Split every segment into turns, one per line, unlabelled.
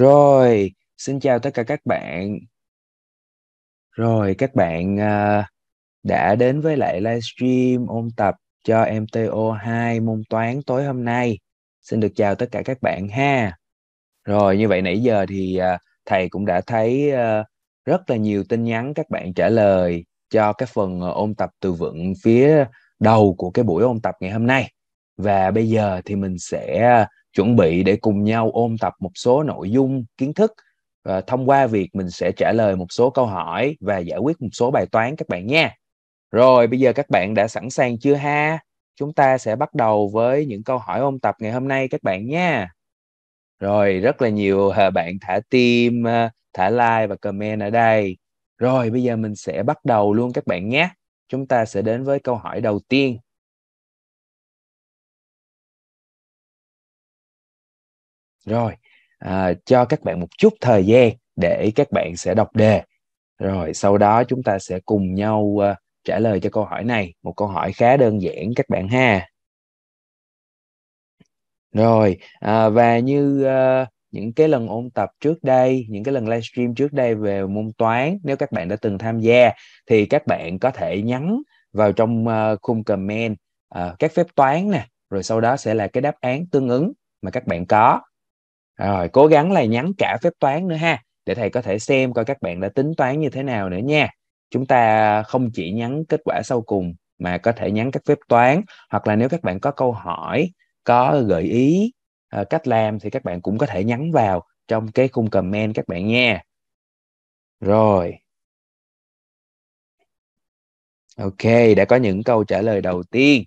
Rồi, xin chào tất cả các bạn. Rồi, các bạn à, đã đến với lại livestream ôn tập cho MTO2 môn toán tối hôm nay. Xin được chào tất cả các bạn ha. Rồi, như vậy nãy giờ thì à, thầy cũng đã thấy à, rất là nhiều tin nhắn các bạn trả lời cho cái phần ôn tập từ vựng phía đầu của cái buổi ôn tập ngày hôm nay. Và bây giờ thì mình sẽ chuẩn bị để cùng nhau ôn tập một số nội dung kiến thức uh, thông qua việc mình sẽ trả lời một số câu hỏi và giải quyết một số bài toán các bạn nha rồi bây giờ các bạn đã sẵn sàng chưa ha chúng ta sẽ bắt đầu với những câu hỏi ôn tập ngày hôm nay các bạn nha rồi rất là nhiều à, bạn thả tim à, thả like và comment ở đây rồi bây giờ mình sẽ bắt đầu luôn các bạn nhé chúng ta sẽ đến với câu hỏi đầu tiên
rồi à, cho các bạn một
chút thời gian để các bạn sẽ đọc đề rồi sau đó chúng ta sẽ cùng nhau uh, trả lời cho câu hỏi này một câu hỏi khá đơn giản các bạn ha rồi à, và như uh, những cái lần ôn tập trước đây những cái lần livestream trước đây về môn toán nếu các bạn đã từng tham gia thì các bạn có thể nhắn vào trong uh, khung comment uh, các phép toán nè rồi sau đó sẽ là cái đáp án tương ứng mà các bạn có rồi cố gắng là nhắn cả phép toán nữa ha để thầy có thể xem coi các bạn đã tính toán như thế nào nữa nha chúng ta không chỉ nhắn kết quả sau cùng mà có thể nhắn các phép toán hoặc là nếu các bạn có câu hỏi có gợi ý ờ, cách làm thì các bạn cũng có thể nhắn vào trong cái khung comment các bạn nha rồi ok đã có những câu trả lời đầu tiên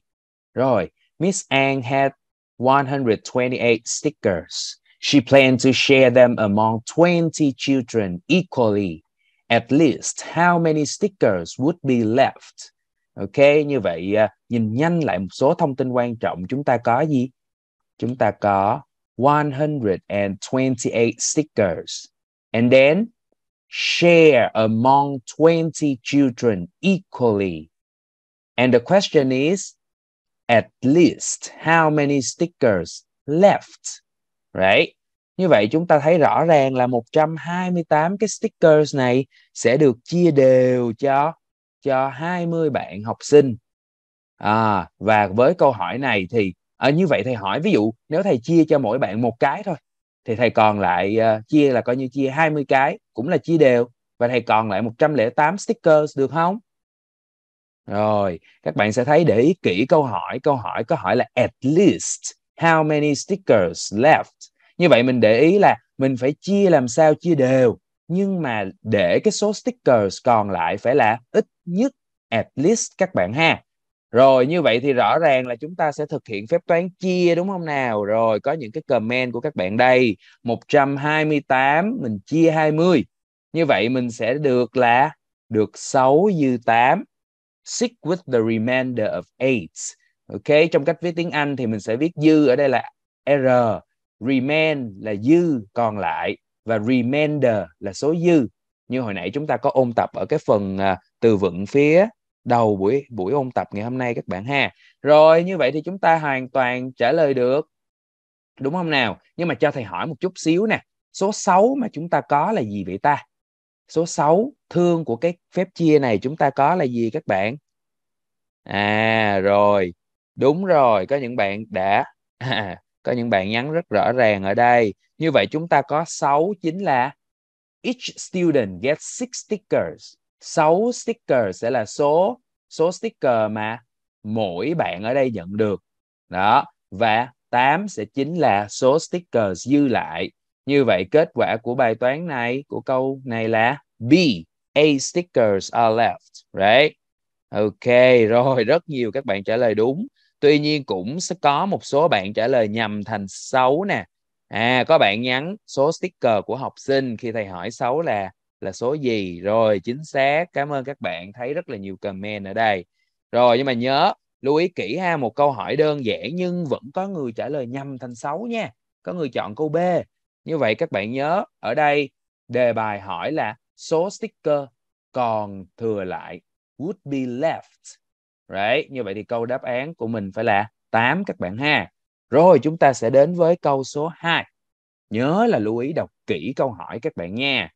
rồi Miss Anne had 128 stickers She planned to share them among 20 children equally. At least how many stickers would be left? Ok, như vậy nhìn nhanh lại một số thông tin quan trọng chúng ta có gì? Chúng ta có 128 stickers. And then share among 20 children equally. And the question is at least how many stickers left? right như vậy chúng ta thấy rõ ràng là 128 cái stickers này sẽ được chia đều cho cho 20 bạn học sinh. À, và với câu hỏi này thì à, như vậy thầy hỏi ví dụ nếu thầy chia cho mỗi bạn một cái thôi thì thầy còn lại uh, chia là coi như chia 20 cái cũng là chia đều và thầy còn lại 108 stickers được không? Rồi, các bạn sẽ thấy để ý kỹ câu hỏi, câu hỏi có hỏi là at least how many stickers left như vậy mình để ý là mình phải chia làm sao chia đều nhưng mà để cái số stickers còn lại phải là ít nhất at least các bạn ha rồi như vậy thì rõ ràng là chúng ta sẽ thực hiện phép toán chia đúng không nào? Rồi có những cái comment của các bạn đây. 128 mình chia 20. Như vậy mình sẽ được là được 6 dư 8. Six with the remainder of 8 ok trong cách viết tiếng Anh thì mình sẽ viết dư ở đây là r remain là dư còn lại và remainder là số dư như hồi nãy chúng ta có ôn tập ở cái phần à, từ vựng phía đầu buổi buổi ôn tập ngày hôm nay các bạn ha rồi như vậy thì chúng ta hoàn toàn trả lời được đúng không nào nhưng mà cho thầy hỏi một chút xíu nè số 6 mà chúng ta có là gì vậy ta số 6 thương của cái phép chia này chúng ta có là gì các bạn à rồi đúng rồi có những bạn đã à, có những bạn nhắn rất rõ ràng ở đây như vậy chúng ta có 6 chính là each student gets 6 stickers 6 stickers sẽ là số số sticker mà mỗi bạn ở đây nhận được đó và 8 sẽ chính là số stickers dư lại như vậy kết quả của bài toán này của câu này là B A stickers are left right ok rồi rất nhiều các bạn trả lời đúng tuy nhiên cũng sẽ có một số bạn trả lời nhầm thành xấu nè à có bạn nhắn số sticker của học sinh khi thầy hỏi xấu là là số gì rồi chính xác cảm ơn các bạn thấy rất là nhiều comment ở đây rồi nhưng mà nhớ lưu ý kỹ ha một câu hỏi đơn giản nhưng vẫn có người trả lời nhầm thành xấu nha có người chọn câu b như vậy các bạn nhớ ở đây đề bài hỏi là số sticker còn thừa lại would be left Đấy, như vậy thì câu đáp án của mình phải là 8 các bạn ha. Rồi chúng ta sẽ đến với câu số 2. Nhớ là lưu ý đọc kỹ câu hỏi các bạn nha.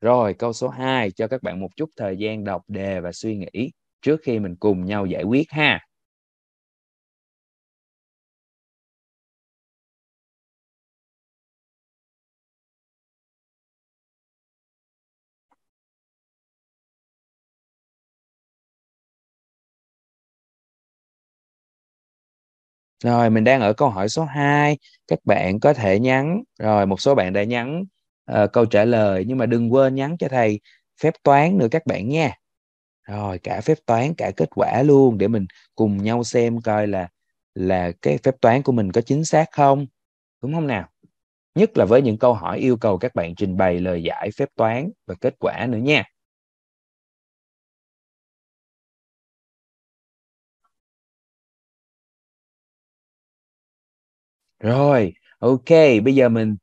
Rồi câu số 2 cho các bạn một chút thời gian đọc đề và suy nghĩ trước khi mình cùng nhau giải quyết ha. Rồi mình đang ở câu hỏi số 2, các bạn có thể nhắn, rồi một số bạn đã nhắn uh, câu trả lời nhưng mà đừng quên nhắn cho thầy phép toán nữa các bạn nha. Rồi cả phép toán cả kết quả luôn để mình cùng nhau xem coi là là cái phép toán của mình có chính xác không, đúng không nào? Nhất là với những câu hỏi yêu cầu các bạn trình bày lời giải phép toán và kết quả nữa nha. rồi ok bây giờ mình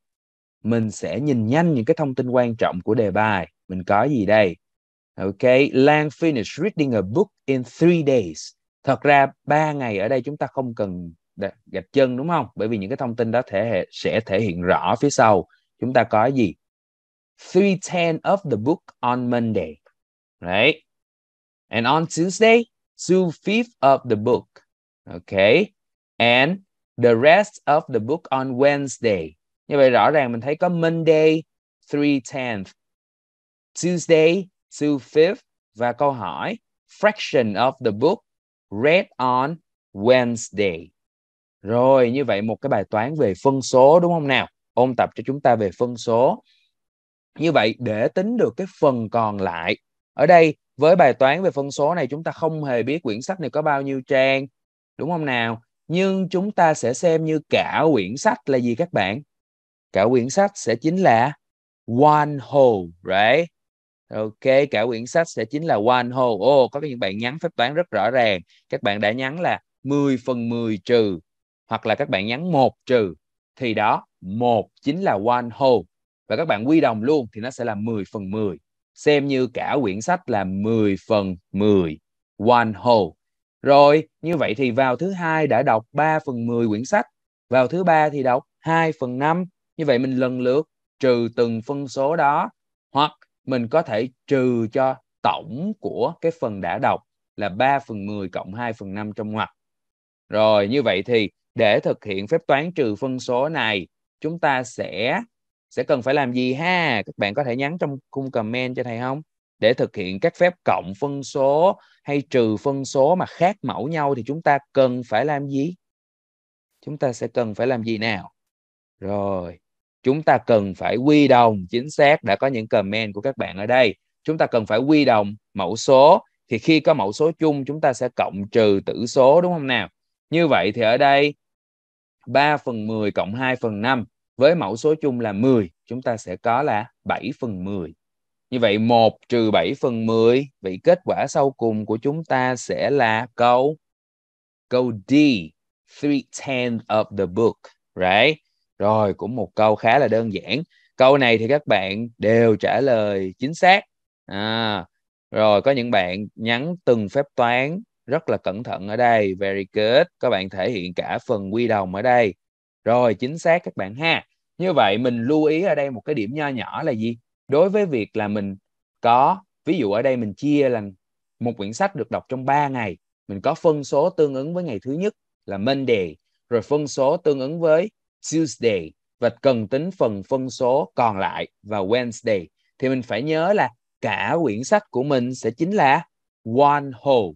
mình sẽ nhìn nhanh những cái thông tin quan trọng của đề bài mình có gì đây ok Lang finished reading a book in three days thật ra ba ngày ở đây chúng ta không cần gạch chân đúng không bởi vì những cái thông tin đó thể sẽ thể hiện rõ phía sau chúng ta có gì three ten of the book on Monday right and on Tuesday two fifth of the book okay and the rest of the book on Wednesday. Như vậy rõ ràng mình thấy có Monday 3/10, Tuesday 2/5 và câu hỏi fraction of the book read on Wednesday. Rồi như vậy một cái bài toán về phân số đúng không nào? Ôn tập cho chúng ta về phân số. Như vậy để tính được cái phần còn lại. Ở đây với bài toán về phân số này chúng ta không hề biết quyển sách này có bao nhiêu trang. Đúng không nào? nhưng chúng ta sẽ xem như cả quyển sách là gì các bạn cả quyển sách sẽ chính là one whole right ok cả quyển sách sẽ chính là one whole ô oh, có những bạn nhắn phép toán rất rõ ràng các bạn đã nhắn là 10 phần 10 trừ hoặc là các bạn nhắn một trừ thì đó một chính là one whole và các bạn quy đồng luôn thì nó sẽ là 10 phần 10 xem như cả quyển sách là 10 phần 10 one whole rồi, như vậy thì vào thứ hai đã đọc 3 phần 10 quyển sách, vào thứ ba thì đọc 2 phần 5. Như vậy mình lần lượt trừ từng phân số đó hoặc mình có thể trừ cho tổng của cái phần đã đọc là 3 phần 10 cộng 2 phần 5 trong ngoặc. Rồi, như vậy thì để thực hiện phép toán trừ phân số này, chúng ta sẽ sẽ cần phải làm gì ha? Các bạn có thể nhắn trong khung comment cho thầy không? Để thực hiện các phép cộng phân số hay trừ phân số mà khác mẫu nhau thì chúng ta cần phải làm gì chúng ta sẽ cần phải làm gì nào rồi chúng ta cần phải quy đồng chính xác đã có những comment của các bạn ở đây chúng ta cần phải quy đồng mẫu số thì khi có mẫu số chung chúng ta sẽ cộng trừ tử số đúng không nào như vậy thì ở đây 3 phần 10 cộng 2 phần 5 với mẫu số chung là 10 chúng ta sẽ có là 7 phần 10 như vậy 1 trừ 7 phần 10, vậy kết quả sau cùng của chúng ta sẽ là câu câu D, three tenth of the book, right? Rồi cũng một câu khá là đơn giản. Câu này thì các bạn đều trả lời chính xác. À, rồi có những bạn nhắn từng phép toán rất là cẩn thận ở đây, very good. Các bạn thể hiện cả phần quy đồng ở đây. Rồi chính xác các bạn ha. Như vậy mình lưu ý ở đây một cái điểm nho nhỏ là gì? đối với việc là mình có ví dụ ở đây mình chia là một quyển sách được đọc trong 3 ngày mình có phân số tương ứng với ngày thứ nhất là Monday rồi phân số tương ứng với Tuesday và cần tính phần phân số còn lại vào Wednesday thì mình phải nhớ là cả quyển sách của mình sẽ chính là one whole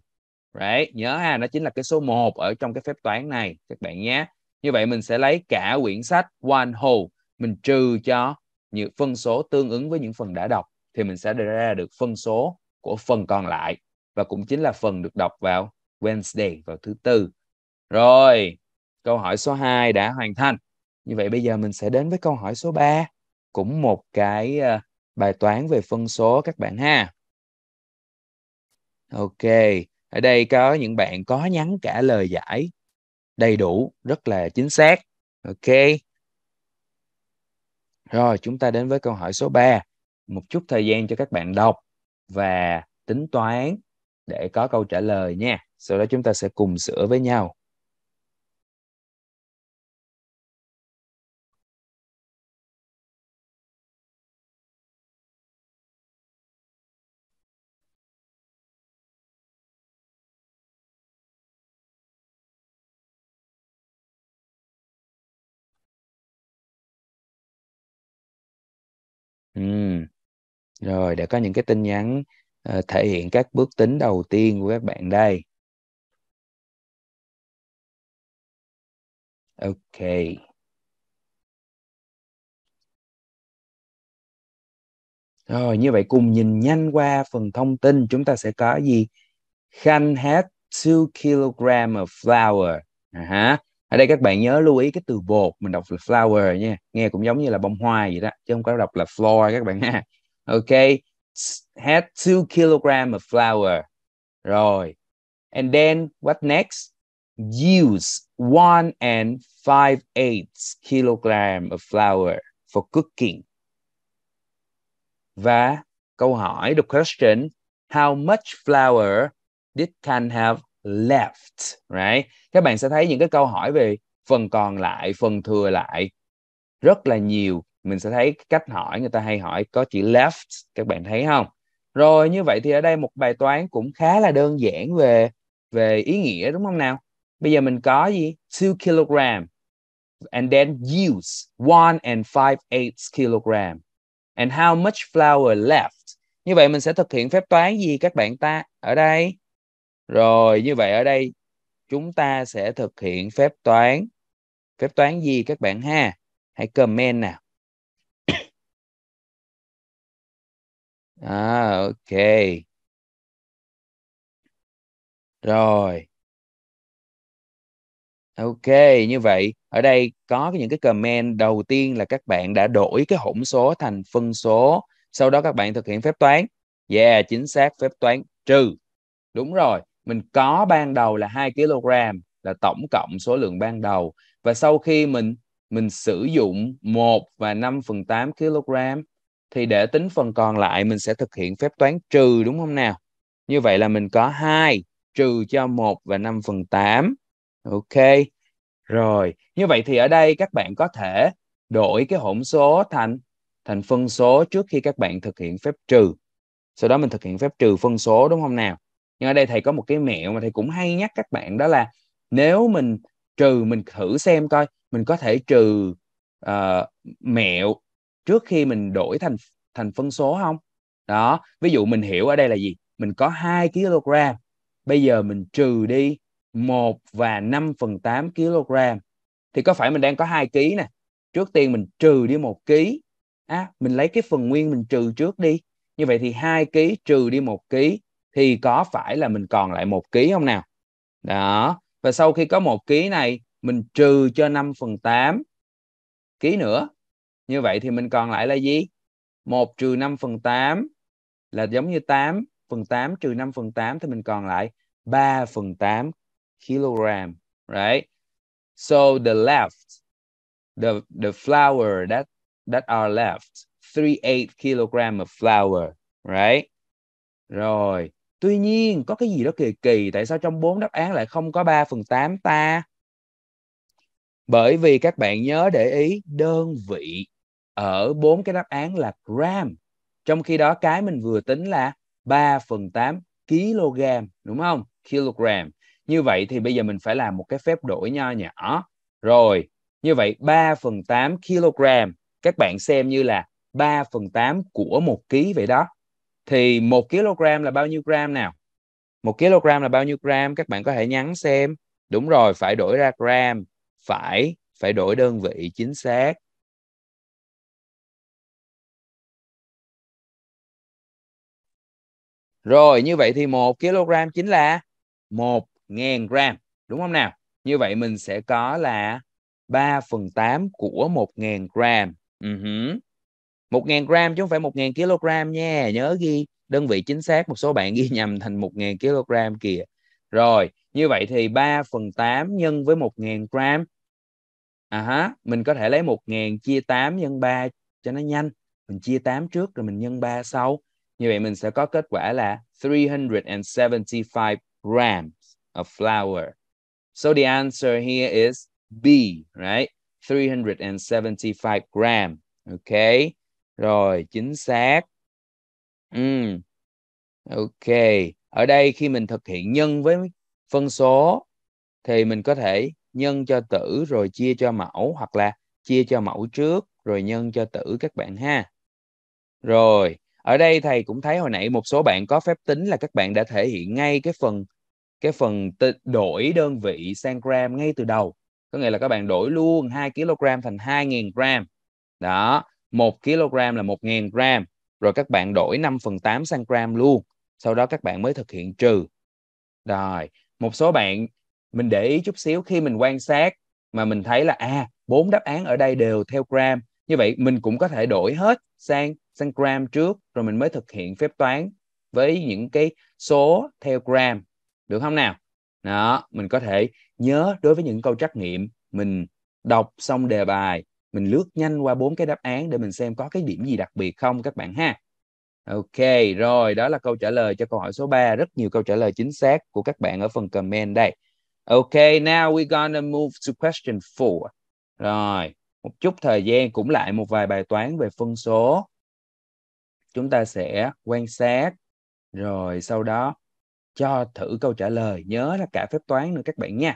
right nhớ ha nó chính là cái số 1 ở trong cái phép toán này các bạn nhé như vậy mình sẽ lấy cả quyển sách one whole mình trừ cho như phân số tương ứng với những phần đã đọc thì mình sẽ ra được phân số của phần còn lại và cũng chính là phần được đọc vào Wednesday vào thứ tư. Rồi, câu hỏi số 2 đã hoàn thành. Như vậy bây giờ mình sẽ đến với câu hỏi số 3, cũng một cái ờ, bài toán về phân số các bạn ha. Ok, ở đây có những bạn có nhắn cả lời giải đầy đủ, rất là chính xác. Ok, rồi chúng ta đến với câu hỏi số 3. Một chút thời gian cho các bạn đọc và tính toán để có câu trả lời nha. Sau đó chúng ta sẽ cùng sửa với nhau.
rồi để có những cái tin nhắn uh, thể hiện các bước tính đầu tiên của các bạn đây ok
rồi như vậy cùng nhìn nhanh qua phần thông tin chúng ta sẽ có gì khanh hát 2 kg of flour à, uh-huh. ở đây các bạn nhớ lưu ý cái từ bột mình đọc là flour nha nghe cũng giống như là bông hoa vậy đó chứ không có đọc là floor các bạn ha okay had two kilogram of flour rồi and then what next use one and five eighths kilogram of flour for cooking và câu hỏi the question how much flour did Can have left right các bạn sẽ thấy những cái câu hỏi về phần còn lại phần thừa lại rất là nhiều mình sẽ thấy cách hỏi người ta hay hỏi có chữ left các bạn thấy không rồi như vậy thì ở đây một bài toán cũng khá là đơn giản về về ý nghĩa đúng không nào bây giờ mình có gì 2 kilogram and then use 1 and 5 eighths kilogram and how much flour left như vậy mình sẽ thực hiện phép toán gì các bạn ta ở đây rồi như vậy ở đây chúng ta sẽ thực hiện phép toán phép toán gì các bạn ha hãy comment nào
à ok
rồi ok như vậy ở đây có những cái comment đầu tiên là các bạn đã đổi cái hỗn số thành phân số sau đó các bạn thực hiện phép toán yeah chính xác phép toán trừ đúng rồi mình có ban đầu là 2 kg là tổng cộng số lượng ban đầu và sau khi mình mình sử dụng 1 và 5 phần 8 kg thì để tính phần còn lại mình sẽ thực hiện phép toán trừ đúng không nào? Như vậy là mình có 2 trừ cho 1 và 5 phần 8. Ok. Rồi, như vậy thì ở đây các bạn có thể đổi cái hỗn số thành thành phân số trước khi các bạn thực hiện phép trừ. Sau đó mình thực hiện phép trừ phân số đúng không nào? Nhưng ở đây thầy có một cái mẹo mà thầy cũng hay nhắc các bạn đó là nếu mình trừ mình thử xem coi mình có thể trừ uh, mẹo trước khi mình đổi thành thành phân số không đó ví dụ mình hiểu ở đây là gì mình có 2 kg bây giờ mình trừ đi 1 và 5 phần 8 kg thì có phải mình đang có 2 kg nè trước tiên mình trừ đi 1 kg à, mình lấy cái phần nguyên mình trừ trước đi như vậy thì 2 kg trừ đi 1 kg thì có phải là mình còn lại 1 kg không nào đó và sau khi có 1 kg này mình trừ cho 5 phần 8 kg nữa như vậy thì mình còn lại là gì 1 trừ 5 phần 8 là giống như 8 phần 8 trừ 5 phần 8 thì mình còn lại 3 phần 8 kg right so the left the the flour that that are left 38 kg of flour right rồi tuy nhiên có cái gì đó kỳ kỳ tại sao trong bốn đáp án lại không có 3 phần 8 ta bởi vì các bạn nhớ để ý đơn vị ở bốn cái đáp án là gram trong khi đó cái mình vừa tính là 3 phần 8 kg đúng không kilogram như vậy thì bây giờ mình phải làm một cái phép đổi nho nhỏ rồi như vậy 3 phần 8 kilogram, các bạn xem như là 3 phần 8 của một kg vậy đó thì một kilogram là bao nhiêu gram nào một kilogram là bao nhiêu gram các bạn có thể nhắn xem đúng rồi phải đổi ra gram phải phải đổi đơn vị chính xác
Rồi như vậy thì 1 kg chính
là 1.000 gram. Đúng không nào? Như vậy mình sẽ có là 3 phần 8 của 1.000 gram. Uh-huh. Ừ 1.000 gram chứ không phải 1.000 kg nha. Nhớ ghi đơn vị chính xác. Một số bạn ghi nhầm thành 1.000 kg kìa. Rồi, như vậy thì 3 phần 8 nhân với 1.000 gram. À ha, mình có thể lấy 1.000 chia 8 nhân 3 cho nó nhanh. Mình chia 8 trước rồi mình nhân 3 sau như vậy mình sẽ có kết quả là 375 grams of flour. So the answer here is B, right? 375 gram. Ok. Rồi, chính xác. Ừ. Ok. Ở đây khi mình thực hiện nhân với phân số thì mình có thể nhân cho tử rồi chia cho mẫu hoặc là chia cho mẫu trước rồi nhân cho tử các bạn ha. Rồi, ở đây thầy cũng thấy hồi nãy một số bạn có phép tính là các bạn đã thể hiện ngay cái phần cái phần đổi đơn vị sang gram ngay từ đầu có nghĩa là các bạn đổi luôn 2 kg thành 2.000 gram đó 1 kg là 1.000 gram rồi các bạn đổi 5 phần 8 sang gram luôn sau đó các bạn mới thực hiện trừ rồi một số bạn mình để ý chút xíu khi mình quan sát mà mình thấy là à bốn đáp án ở đây đều theo gram như vậy mình cũng có thể đổi hết sang sang gram trước rồi mình mới thực hiện phép toán với những cái số theo gram được không nào đó mình có thể nhớ đối với những câu trắc nghiệm mình đọc xong đề bài mình lướt nhanh qua bốn cái đáp án để mình xem có cái điểm gì đặc biệt không các bạn ha ok rồi đó là câu trả lời cho câu hỏi số 3 rất nhiều câu trả lời chính xác của các bạn ở phần comment đây ok now we gonna move to question 4 rồi một chút thời gian cũng lại một vài bài toán về phân số chúng ta sẽ quan sát rồi sau đó cho thử
câu trả lời nhớ là cả phép toán nữa các bạn nha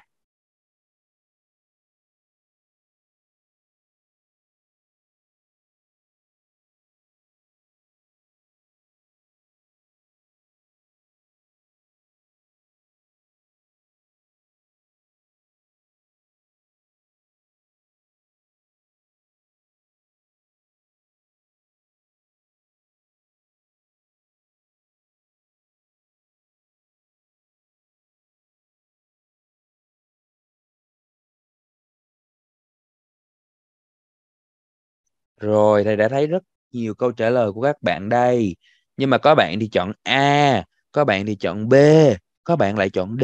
Rồi, thầy đã thấy rất nhiều câu trả lời của các bạn đây. Nhưng mà có bạn thì chọn A, có bạn thì chọn B, có bạn lại chọn D.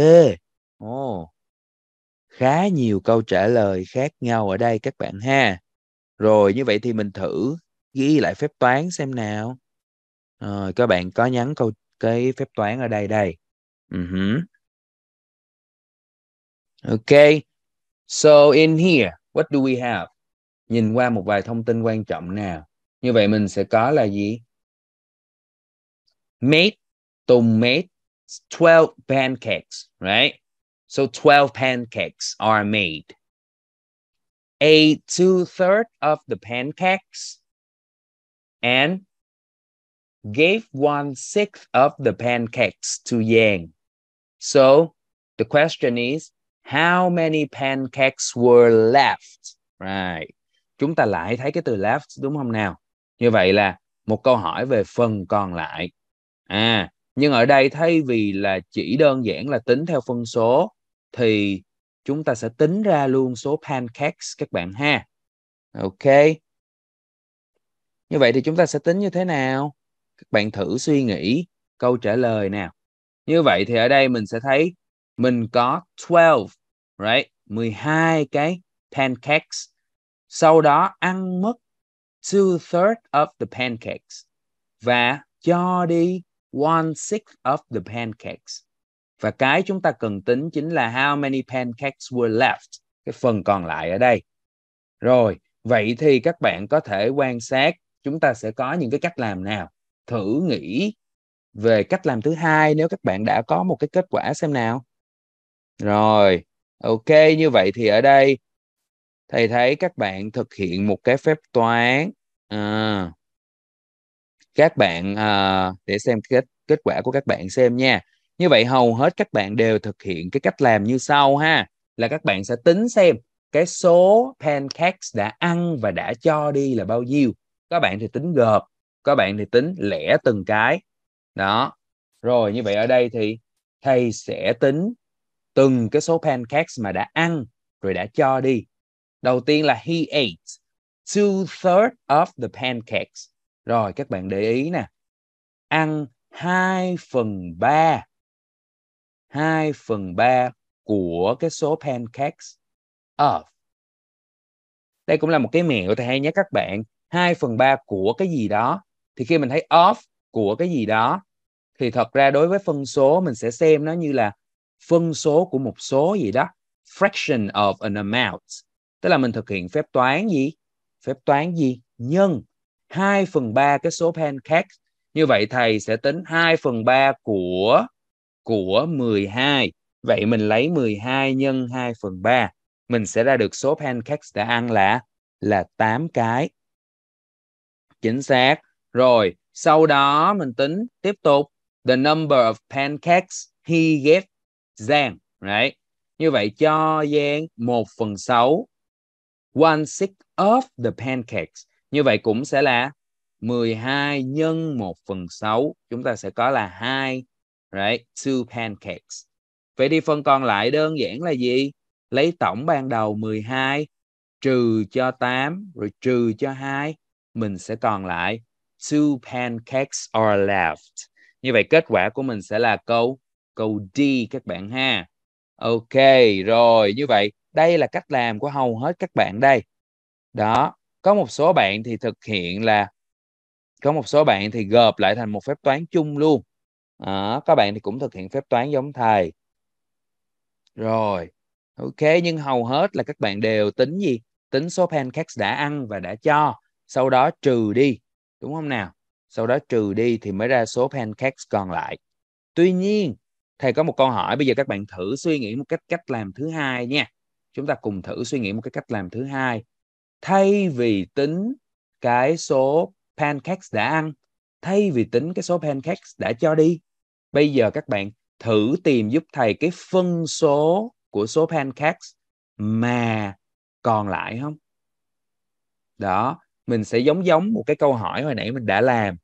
Ồ, oh, khá nhiều câu trả lời khác nhau ở đây các bạn ha. Rồi, như vậy thì mình thử ghi lại phép toán xem nào. Rồi, các bạn có nhắn câu cái phép toán ở đây đây. Uh-huh. Okay, so in here, what do we have? nhìn qua một vài thông tin quan trọng nào như vậy mình sẽ có là gì made to make 12 pancakes right so 12 pancakes are made a two third of the pancakes and gave one sixth of the pancakes to Yang. So the question is, how many pancakes were left? Right chúng ta lại thấy cái từ left đúng không nào như vậy là một câu hỏi về phần còn lại à nhưng ở đây thay vì là chỉ đơn giản là tính theo phân số thì chúng ta sẽ tính ra luôn số pancakes các bạn ha ok như vậy thì chúng ta sẽ tính như thế nào các bạn thử suy nghĩ câu trả lời nào như vậy thì ở đây mình sẽ thấy mình có 12 right 12 cái pancakes sau đó ăn mất two third of the pancakes và cho đi one sixth of the pancakes và cái chúng ta cần tính chính là how many pancakes were left cái phần còn lại ở đây rồi vậy thì các bạn có thể quan sát chúng ta sẽ có những cái cách làm nào thử nghĩ về cách làm thứ hai nếu các bạn đã có một cái kết quả xem nào rồi ok như vậy thì ở đây thầy thấy các bạn thực hiện một cái phép toán à, các bạn à, để xem kết kết quả của các bạn xem nha như vậy hầu hết các bạn đều thực hiện cái cách làm như sau ha là các bạn sẽ tính xem cái số pancakes đã ăn và đã cho đi là bao nhiêu các bạn thì tính gộp các bạn thì tính lẻ từng cái đó rồi như vậy ở đây thì thầy sẽ tính từng cái số pancakes mà đã ăn rồi đã cho đi đầu tiên là he ate two thirds of the pancakes rồi các bạn để ý nè ăn 2 phần 3 2 phần 3 của cái số pancakes of đây cũng là một cái mẹo thầy hay nhắc các bạn 2 phần 3 của cái gì đó thì khi mình thấy of của cái gì đó thì thật ra đối với phân số mình sẽ xem nó như là phân số của một số gì đó fraction of an amount tức là mình thực hiện phép toán gì phép toán gì nhân 2 phần 3 cái số pancake như vậy thầy sẽ tính 2 phần 3 của của 12 vậy mình lấy 12 nhân 2 phần 3 mình sẽ ra được số pancakes đã ăn là là 8 cái chính xác rồi sau đó mình tính tiếp tục the number of pancakes he gave Giang right như vậy cho Giang 1 phần 6 one sixth of the pancakes. Như vậy cũng sẽ là 12 nhân 1 phần 6. Chúng ta sẽ có là 2, right? Two pancakes. Vậy thì phần còn lại đơn giản là gì? Lấy tổng ban đầu 12 trừ cho 8 rồi trừ cho 2. Mình sẽ còn lại two pancakes are left. Như vậy kết quả của mình sẽ là câu câu D các bạn ha. Ok, rồi như vậy đây là cách làm của hầu hết các bạn đây đó có một số bạn thì thực hiện là có một số bạn thì gộp lại thành một phép toán chung luôn à, các bạn thì cũng thực hiện phép toán giống thầy rồi ok nhưng hầu hết là các bạn đều tính gì tính số pancakes đã ăn và đã cho sau đó trừ đi đúng không nào sau đó trừ đi thì mới ra số pancakes còn lại tuy nhiên thầy có một câu hỏi bây giờ các bạn thử suy nghĩ một cách cách làm thứ hai nha chúng ta cùng thử suy nghĩ một cái cách làm thứ hai thay vì tính cái số pancakes đã ăn thay vì tính cái số pancakes đã cho đi bây giờ các bạn thử tìm giúp thầy cái phân số của số pancakes mà còn lại không đó mình sẽ giống giống một cái câu hỏi hồi nãy mình đã làm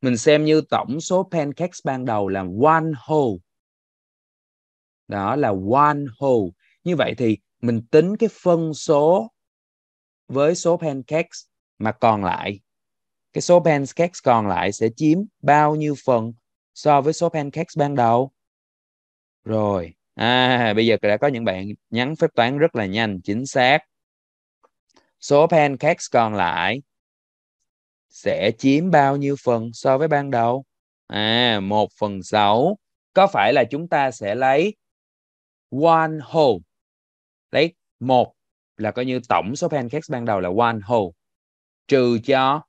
mình xem như tổng số pancakes ban đầu là one whole đó là one whole như vậy thì mình tính cái phân số với số pancakes mà còn lại cái số pancakes còn lại sẽ chiếm bao nhiêu phần so với số pancakes ban đầu rồi à bây giờ đã có những bạn nhắn phép toán rất là nhanh chính xác số pancakes còn lại sẽ chiếm bao nhiêu phần so với ban đầu à một phần sáu có phải là chúng ta sẽ lấy one whole lấy một là coi như tổng số pancakes ban đầu là one whole trừ cho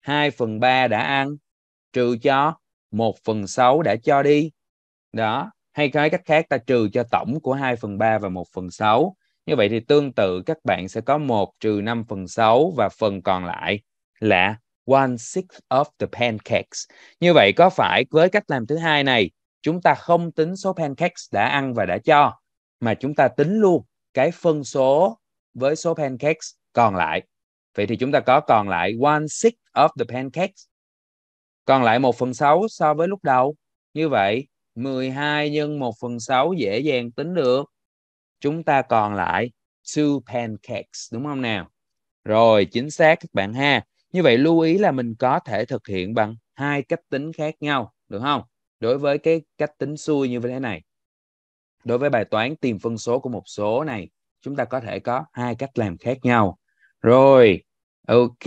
2 phần 3 đã ăn trừ cho 1 phần 6 đã cho đi đó hay nói cách khác ta trừ cho tổng của 2 phần 3 và 1 phần 6 như vậy thì tương tự các bạn sẽ có 1 trừ 5 phần 6 và phần còn lại là one sixth of the pancakes. Như vậy có phải với cách làm thứ hai này chúng ta không tính số pancakes đã ăn và đã cho mà chúng ta tính luôn cái phân số với số pancakes còn lại. Vậy thì chúng ta có còn lại one sixth of the pancakes. Còn lại 1 phần 6 so với lúc đầu. Như vậy, 12 nhân 1 phần 6 dễ dàng tính được. Chúng ta còn lại two pancakes, đúng không nào? Rồi, chính xác các bạn ha. Như vậy lưu ý là mình có thể thực hiện bằng hai cách tính khác nhau, được không? Đối với cái cách tính xuôi như thế này đối với bài toán tìm phân số của một số này chúng ta có thể có hai cách làm khác nhau rồi ok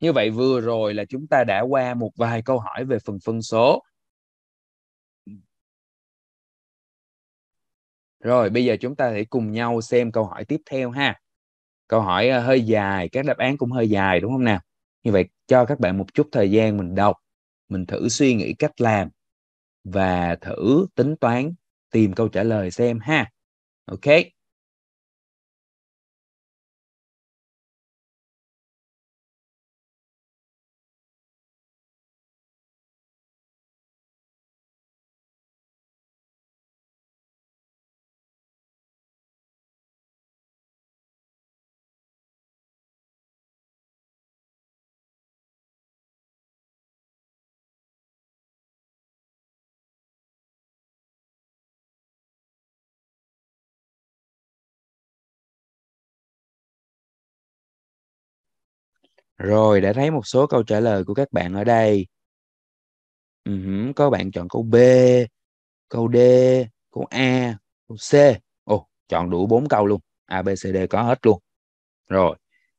như vậy vừa rồi là chúng ta đã qua một vài câu hỏi về phần phân số rồi bây giờ chúng ta sẽ cùng nhau xem câu hỏi tiếp theo ha câu hỏi ờ, hơi dài các đáp án cũng hơi dài đúng không nào như vậy cho các bạn một chút thời gian mình đọc mình thử suy nghĩ cách làm và thử tính toán tìm câu
trả lời xem ha ok
Rồi đã thấy một số câu trả lời của các bạn ở đây. Uh-huh, có bạn chọn câu B, câu D, câu A, câu C. Ồ, oh, chọn đủ bốn câu luôn. A, B, C, D có hết luôn. Rồi,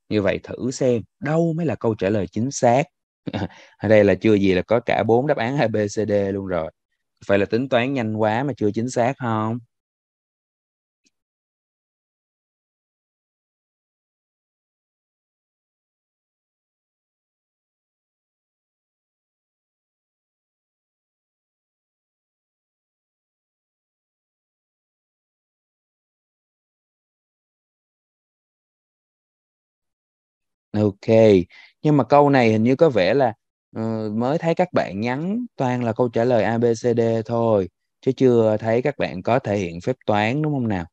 như vậy thử xem đâu mới là câu trả lời chính xác. ở đây là chưa gì là có cả bốn đáp án A, B, C, D luôn rồi. Phải là tính toán nhanh quá mà chưa chính xác không? ok nhưng mà câu này hình như có vẻ là uh, mới thấy các bạn nhắn toàn là câu trả lời ABCD thôi chứ chưa thấy các bạn có thể hiện phép toán đúng không nào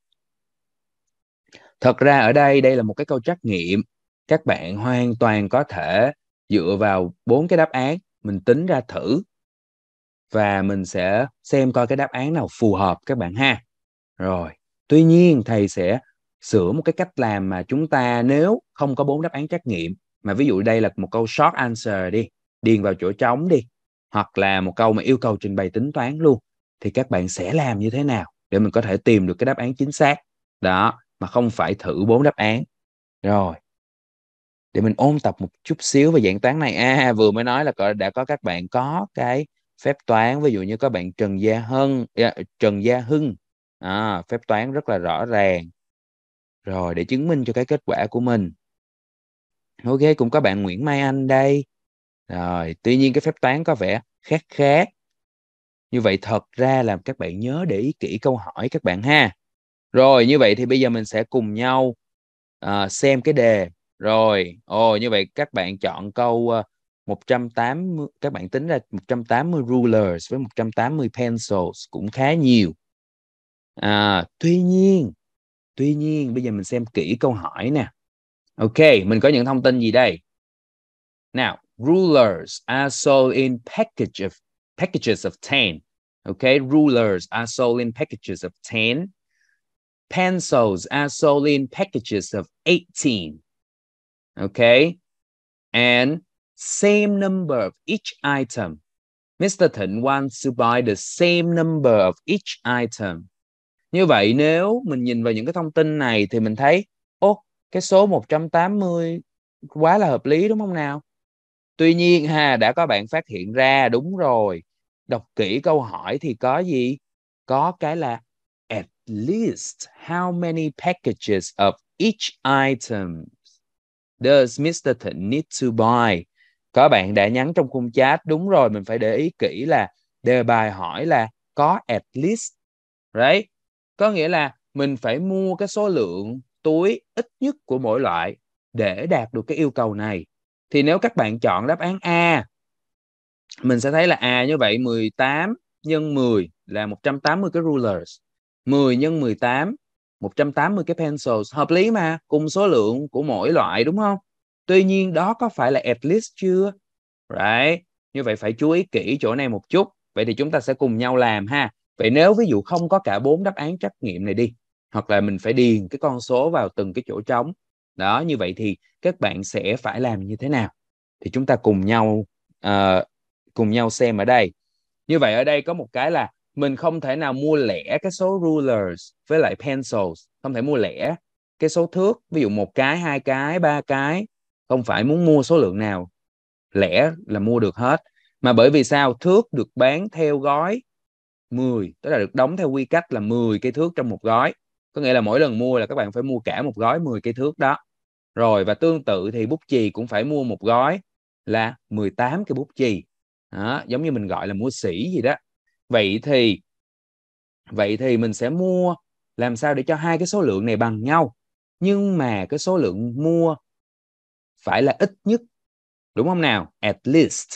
thật ra ở đây đây là một cái câu trắc nghiệm các bạn hoàn toàn có thể dựa vào bốn cái đáp án mình tính ra thử và mình sẽ xem coi cái đáp án nào phù hợp các bạn ha rồi tuy nhiên thầy sẽ sửa một cái cách làm mà chúng ta nếu không có bốn đáp án trắc nghiệm mà ví dụ đây là một câu short answer đi điền vào chỗ trống đi hoặc là một câu mà yêu cầu trình bày tính toán luôn thì các bạn sẽ làm như thế nào để mình có thể tìm được cái đáp án chính xác đó mà không phải thử bốn đáp án rồi để mình ôn tập một chút xíu về dạng toán này a à, vừa mới nói là đã có các bạn có cái phép toán ví dụ như các bạn Trần Gia hưng dạ, Trần Gia Hưng à, phép toán rất là rõ ràng rồi để chứng minh cho cái kết quả của mình ok cũng có bạn Nguyễn Mai Anh đây rồi tuy nhiên cái phép toán có vẻ khác khác như vậy thật ra là các bạn nhớ để ý kỹ câu hỏi các bạn ha rồi như vậy thì bây giờ mình sẽ cùng nhau uh, xem cái đề rồi ồ như vậy các bạn chọn câu uh, ờ, 180 các bạn tính ra 180 rulers với 180 pencils cũng khá nhiều à, tuy nhiên tuy nhiên bây giờ mình xem kỹ câu hỏi nè ok mình có những thông tin gì đây now rulers are sold in package of packages of 10 okay rulers are sold in packages of 10 pencils are sold in packages of 18 okay and same number of each item Mr. Thịnh wants to buy the same number of each item như vậy nếu mình nhìn vào những cái thông tin này thì mình thấy ô cái số 180 quá là hợp lý đúng không nào tuy nhiên ha đã có bạn phát hiện ra đúng rồi đọc kỹ câu hỏi thì có gì có cái là at least how many packages of each item does Mr. Thịnh need to buy có bạn đã nhắn trong khung chat đúng rồi mình phải để ý kỹ là đề bài hỏi là có at least right có nghĩa là mình phải mua cái số lượng túi ít nhất của mỗi loại để đạt được cái yêu cầu này thì nếu các bạn chọn đáp án A mình sẽ thấy là A như vậy 18 nhân 10 là 180 cái rulers 10 nhân 18 180 cái pencils hợp lý mà cùng số lượng của mỗi loại đúng không tuy nhiên đó có phải là at least chưa right như vậy phải chú ý kỹ chỗ này một chút vậy thì chúng ta sẽ cùng nhau làm ha vậy nếu ví dụ không có cả bốn đáp án trắc nghiệm này đi hoặc là mình phải điền cái con số vào từng cái chỗ trống đó như vậy thì các bạn sẽ phải làm như thế nào thì chúng ta cùng nhau uh, cùng nhau xem ở đây như vậy ở đây có một cái là mình không thể nào mua lẻ cái số rulers với lại pencils không thể mua lẻ cái số thước ví dụ một cái hai cái ba cái không phải muốn mua số lượng nào lẻ là mua được hết mà bởi vì sao thước được bán theo gói 10 tức là được đóng theo quy cách là 10 cây thước trong một gói có nghĩa là mỗi lần mua là các bạn phải mua cả một gói 10 cây thước đó rồi và tương tự thì bút chì cũng phải mua một gói là 18 cái bút chì đó, giống như mình gọi là mua sỉ gì đó vậy thì vậy thì mình sẽ mua làm sao để cho hai cái số lượng này bằng nhau nhưng mà cái số lượng mua phải là ít nhất đúng không nào at least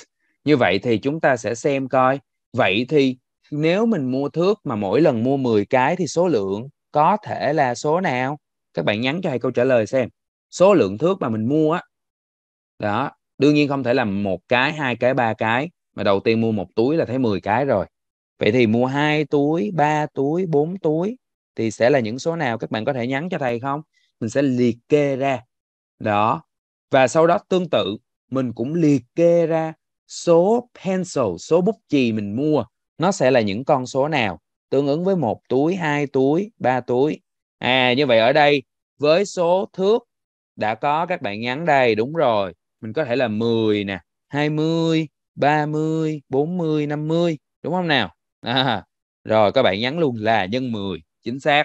như vậy thì chúng ta sẽ xem coi vậy thì nếu mình mua thước mà mỗi lần mua 10 cái thì số lượng có thể là số nào các bạn nhắn cho hai câu trả lời xem số lượng thước mà mình mua á đó. đương nhiên không thể là một cái hai cái ba cái mà đầu tiên mua một túi là thấy 10 cái rồi vậy thì mua hai túi ba túi bốn túi thì sẽ là những số nào các bạn có thể nhắn cho thầy không mình sẽ liệt kê ra đó và sau đó tương tự mình cũng liệt kê ra số pencil số bút chì mình mua nó sẽ là những con số nào tương ứng với một túi, hai túi, ba túi. À như vậy ở đây với số thước đã có các bạn nhắn đây đúng rồi. Mình có thể là 10 nè, 20, 30, 40, 50 đúng không nào? À, rồi các bạn nhắn luôn là nhân 10, chính xác.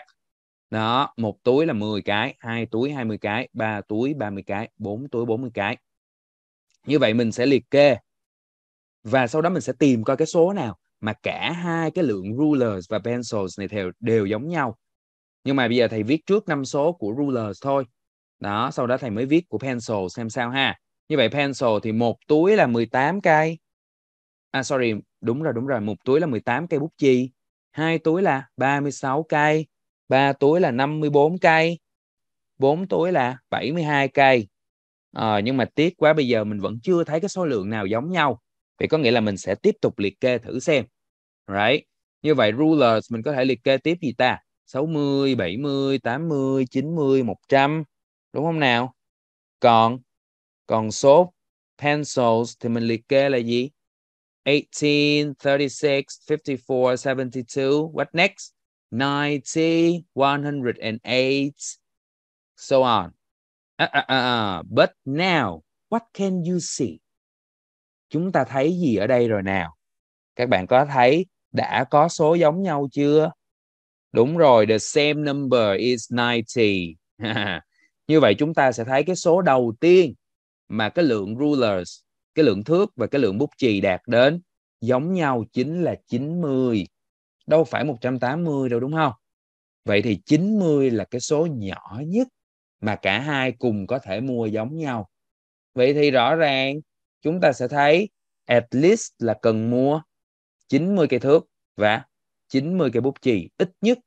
Đó, một túi là 10 cái, hai túi 20 cái, ba túi 30 cái, bốn túi 40 cái. Như vậy mình sẽ liệt kê và sau đó mình sẽ tìm coi cái số nào mà cả hai cái lượng rulers và pencils này đều, đều giống nhau nhưng mà bây giờ thầy viết trước năm số của rulers thôi đó sau đó thầy mới viết của pencil xem sao ha như vậy pencil thì một túi là 18 cây à sorry đúng rồi đúng rồi một túi là 18 cây bút chì hai túi là 36 cây ba túi là 54 cây bốn túi là 72 cây à, nhưng mà tiếc quá bây giờ mình vẫn chưa thấy cái số lượng nào giống nhau Vậy có nghĩa là mình sẽ tiếp tục liệt kê thử xem. Right? Như vậy rulers mình có thể liệt kê tiếp gì ta? 60, 70, 80, 90, 100. Đúng không nào? Còn còn số pencils thì mình liệt kê là gì? 18, 36, 54, 72. What next? 90, 108, so on. Uh, uh, uh, uh. But now, what can you see? chúng ta thấy gì ở đây rồi nào các bạn có thấy đã có số giống nhau chưa đúng rồi the same number is 90 như vậy chúng ta sẽ thấy cái số đầu tiên mà cái lượng rulers cái lượng thước và cái lượng bút chì đạt đến giống nhau chính là 90 đâu phải 180 đâu đúng không vậy thì 90 là cái số nhỏ nhất mà cả hai cùng có thể mua giống nhau vậy thì rõ ràng chúng ta sẽ thấy at least là cần mua 90 cây thước và 90 cây bút chì ít nhất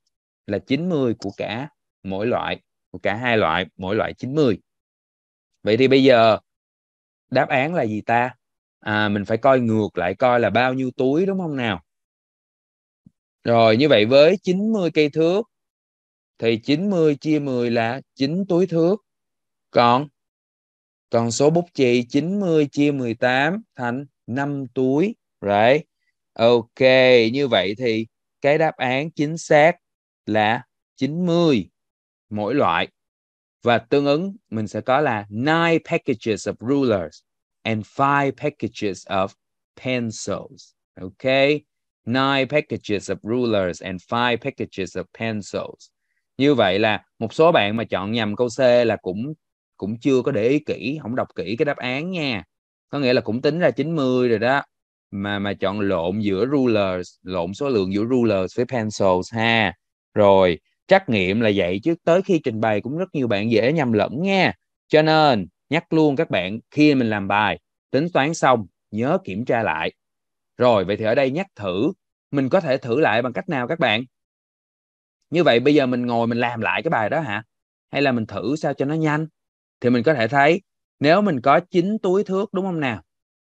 là 90 của cả mỗi loại của cả hai loại mỗi loại 90 vậy thì bây giờ đáp án là gì ta à, mình phải coi ngược lại coi là bao nhiêu túi đúng không nào rồi như vậy với 90 cây thước thì 90 chia 10 là 9 túi thước còn còn số bút chì 90 chia 18 thành 5 túi. Right. Ok, như vậy thì cái đáp án chính xác là 90 mỗi loại. Và tương ứng mình sẽ có là 9 packages of rulers and 5 packages of pencils. ok 9 packages of rulers and 5 packages of pencils. Như vậy là một số bạn mà chọn nhầm câu C là cũng cũng chưa có để ý kỹ không đọc kỹ cái đáp án nha có nghĩa là cũng tính ra 90 rồi đó mà mà chọn lộn giữa rulers lộn số lượng giữa rulers với pencils ha rồi trắc nghiệm là vậy chứ tới khi trình bày cũng rất nhiều bạn dễ nhầm lẫn nha cho nên nhắc luôn các bạn khi mình làm bài tính toán xong nhớ kiểm tra lại rồi vậy thì ở đây nhắc thử mình có thể thử lại bằng cách nào các bạn như vậy bây giờ mình ngồi mình làm lại cái bài đó hả hay là mình thử sao cho nó nhanh thì mình có thể thấy nếu mình có 9 túi thước đúng không nào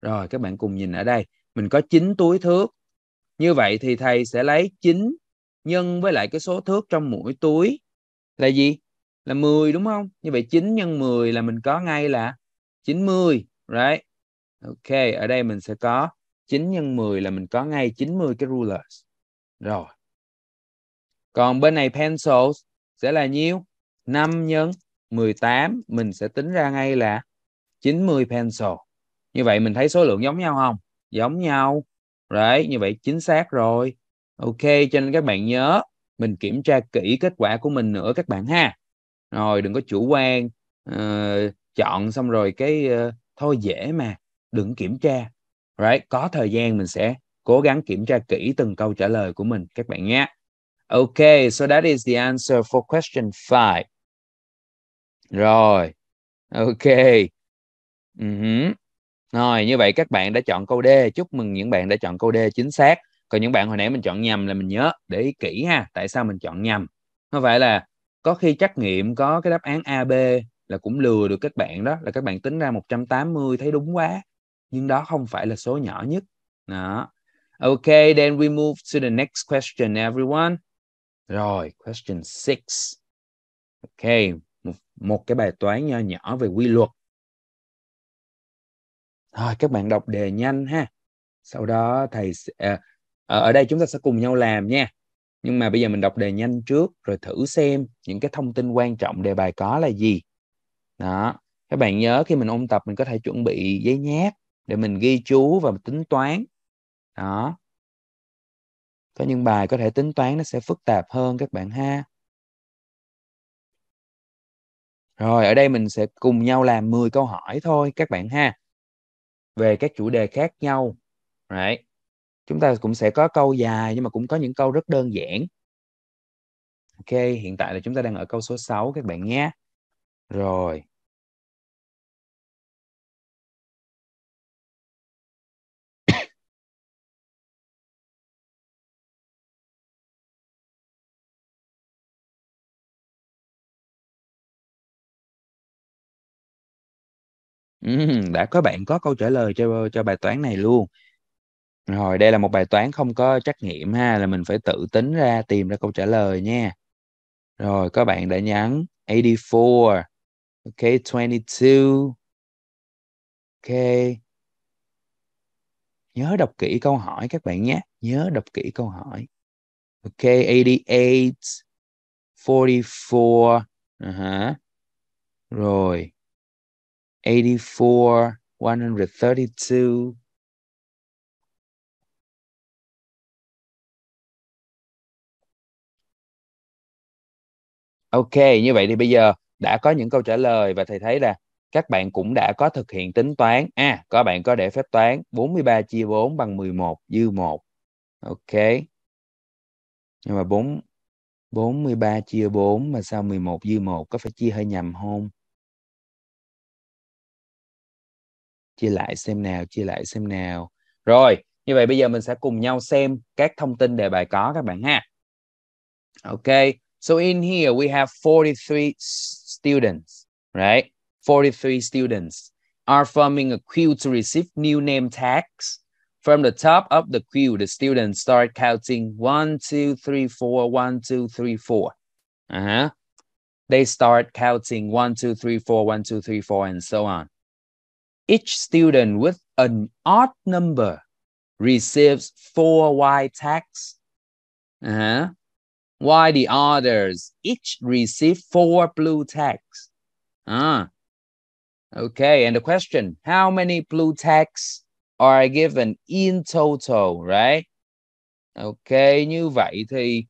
rồi các bạn cùng nhìn ở đây mình có 9 túi thước như vậy thì thầy sẽ lấy 9 nhân với lại cái số thước trong mỗi túi là gì là 10 đúng không như vậy 9 nhân 10 là mình có ngay là 90 right ok ở đây mình sẽ có 9 nhân 10 là mình có ngay 90 cái rulers rồi còn bên này pencils sẽ là nhiêu 5 nhân 18 mình sẽ tính ra ngay là 90 pencil như vậy mình thấy số lượng giống nhau không giống nhau đấy như vậy chính xác rồi ok cho nên các bạn nhớ mình kiểm tra kỹ kết quả của mình nữa các bạn ha rồi đừng có chủ quan uh, chọn xong rồi cái uh, thôi dễ mà đừng kiểm tra right có thời gian mình sẽ cố gắng kiểm tra kỹ từng câu trả lời của mình các bạn nhé ok so that is the answer for question 5 rồi ok uh-huh. rồi như vậy các bạn đã chọn câu D chúc mừng những bạn đã chọn câu D chính xác còn những bạn hồi nãy mình chọn nhầm là mình nhớ để ý kỹ ha tại sao mình chọn nhầm không phải là có khi trắc nghiệm có cái đáp án AB là cũng lừa được các bạn đó là các bạn tính ra 180 thấy đúng quá nhưng đó không phải là số nhỏ nhất đó Okay, then we move to the next question, everyone. Rồi, question 6. Ok một cái bài toán nho nhỏ về quy luật thôi các bạn đọc đề nhanh ha sau đó thầy à, ở đây chúng ta sẽ cùng nhau làm nha nhưng mà bây giờ mình đọc đề nhanh trước rồi thử xem những cái thông tin quan trọng đề bài có là gì đó các bạn nhớ khi mình ôn tập mình có thể chuẩn bị giấy nháp để mình ghi chú và tính toán đó có những bài có thể tính toán nó sẽ phức tạp hơn các bạn ha Rồi ở đây mình sẽ cùng nhau làm 10 câu hỏi thôi các bạn ha. Về các chủ đề khác nhau. Right. Chúng ta cũng sẽ có câu dài nhưng mà cũng có những câu rất đơn giản. Ok, hiện tại là chúng ta đang ở câu số 6 các bạn nhé. Rồi. đã có bạn có câu trả lời cho cho bài toán này luôn. Rồi, đây là một bài toán không có trắc nghiệm ha, là mình phải tự tính ra tìm ra câu trả lời nha. Rồi, các bạn đã nhắn 84. Ok, 22. Ok. Nhớ đọc kỹ câu hỏi các bạn nhé, nhớ đọc kỹ câu hỏi. Ok, 88 44. Uh -huh. Rồi.
84, 132,
Ok, như vậy thì bây giờ đã có những câu trả lời và thầy thấy là các bạn cũng đã có thực hiện tính toán. À, có bạn có để phép toán 43 chia 4 bằng 11 dư 1. Ok. Nhưng mà 4 43 chia 4 mà sao 11 dư 1 có phải chia hơi nhầm không? chia lại xem nào chia lại xem nào rồi như vậy bây giờ mình sẽ cùng nhau xem các thông tin đề bài có các bạn ha okay so in here we have 43 students right 43 students are forming a queue to receive new name tags From the top of the queue, the students start counting one, two, three, four, one, two, three, four. Uh-huh. They start counting one, two, three, four, one, two, three, four, and so on. Each student with an odd number receives four white tags. Uh -huh. While the others each receive four blue tags. Ah. Okay, and the question, how many blue tags are given in total, right? Okay. như vậy thì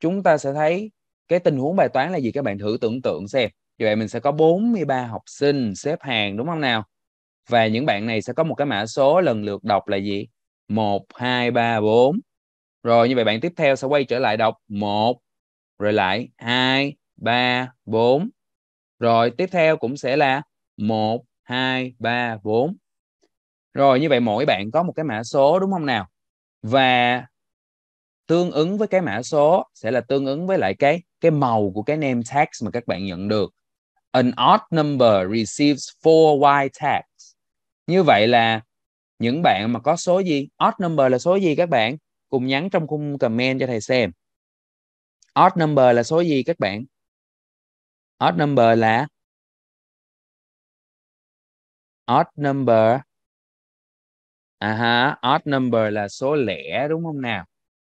chúng ta sẽ thấy cái tình huống bài toán là gì các bạn thử tưởng tượng xem. vậy mình sẽ có 43 học sinh xếp hàng đúng không nào? và những bạn này sẽ có một cái mã số lần lượt đọc là gì 1 2 3 4 rồi như vậy bạn tiếp theo sẽ quay trở lại đọc 1 rồi lại 2 3 4 rồi tiếp theo cũng sẽ là 1 2 3 4 rồi như vậy mỗi bạn có một cái mã số đúng không nào và tương ứng với cái mã số sẽ là tương ứng với lại cái cái màu của cái name tag mà các bạn nhận được an odd number receives four white tag như vậy là những bạn mà có số gì odd number là số gì các bạn cùng nhắn trong khung comment cho thầy xem odd number là
số gì các bạn odd number là
odd number à ha odd number là số lẻ đúng không nào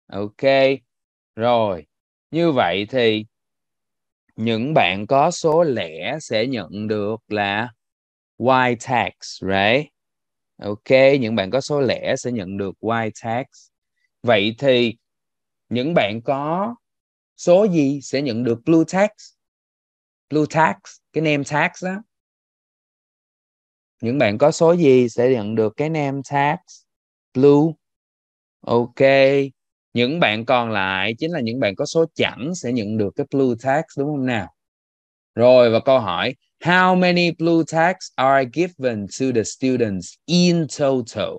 ok rồi như vậy thì những bạn có số lẻ sẽ nhận được là Y tax, right? Ok, những bạn có số lẻ sẽ nhận được Y tax. Vậy thì những bạn có số gì sẽ nhận được blue tax? Blue tax, cái name tax đó. Những bạn có số gì sẽ nhận được cái name tax? Blue. Ok. Những bạn còn lại chính là những bạn có số chẵn sẽ nhận được cái blue tax đúng không nào? Rồi và câu hỏi How many blue tags are given to the students in total?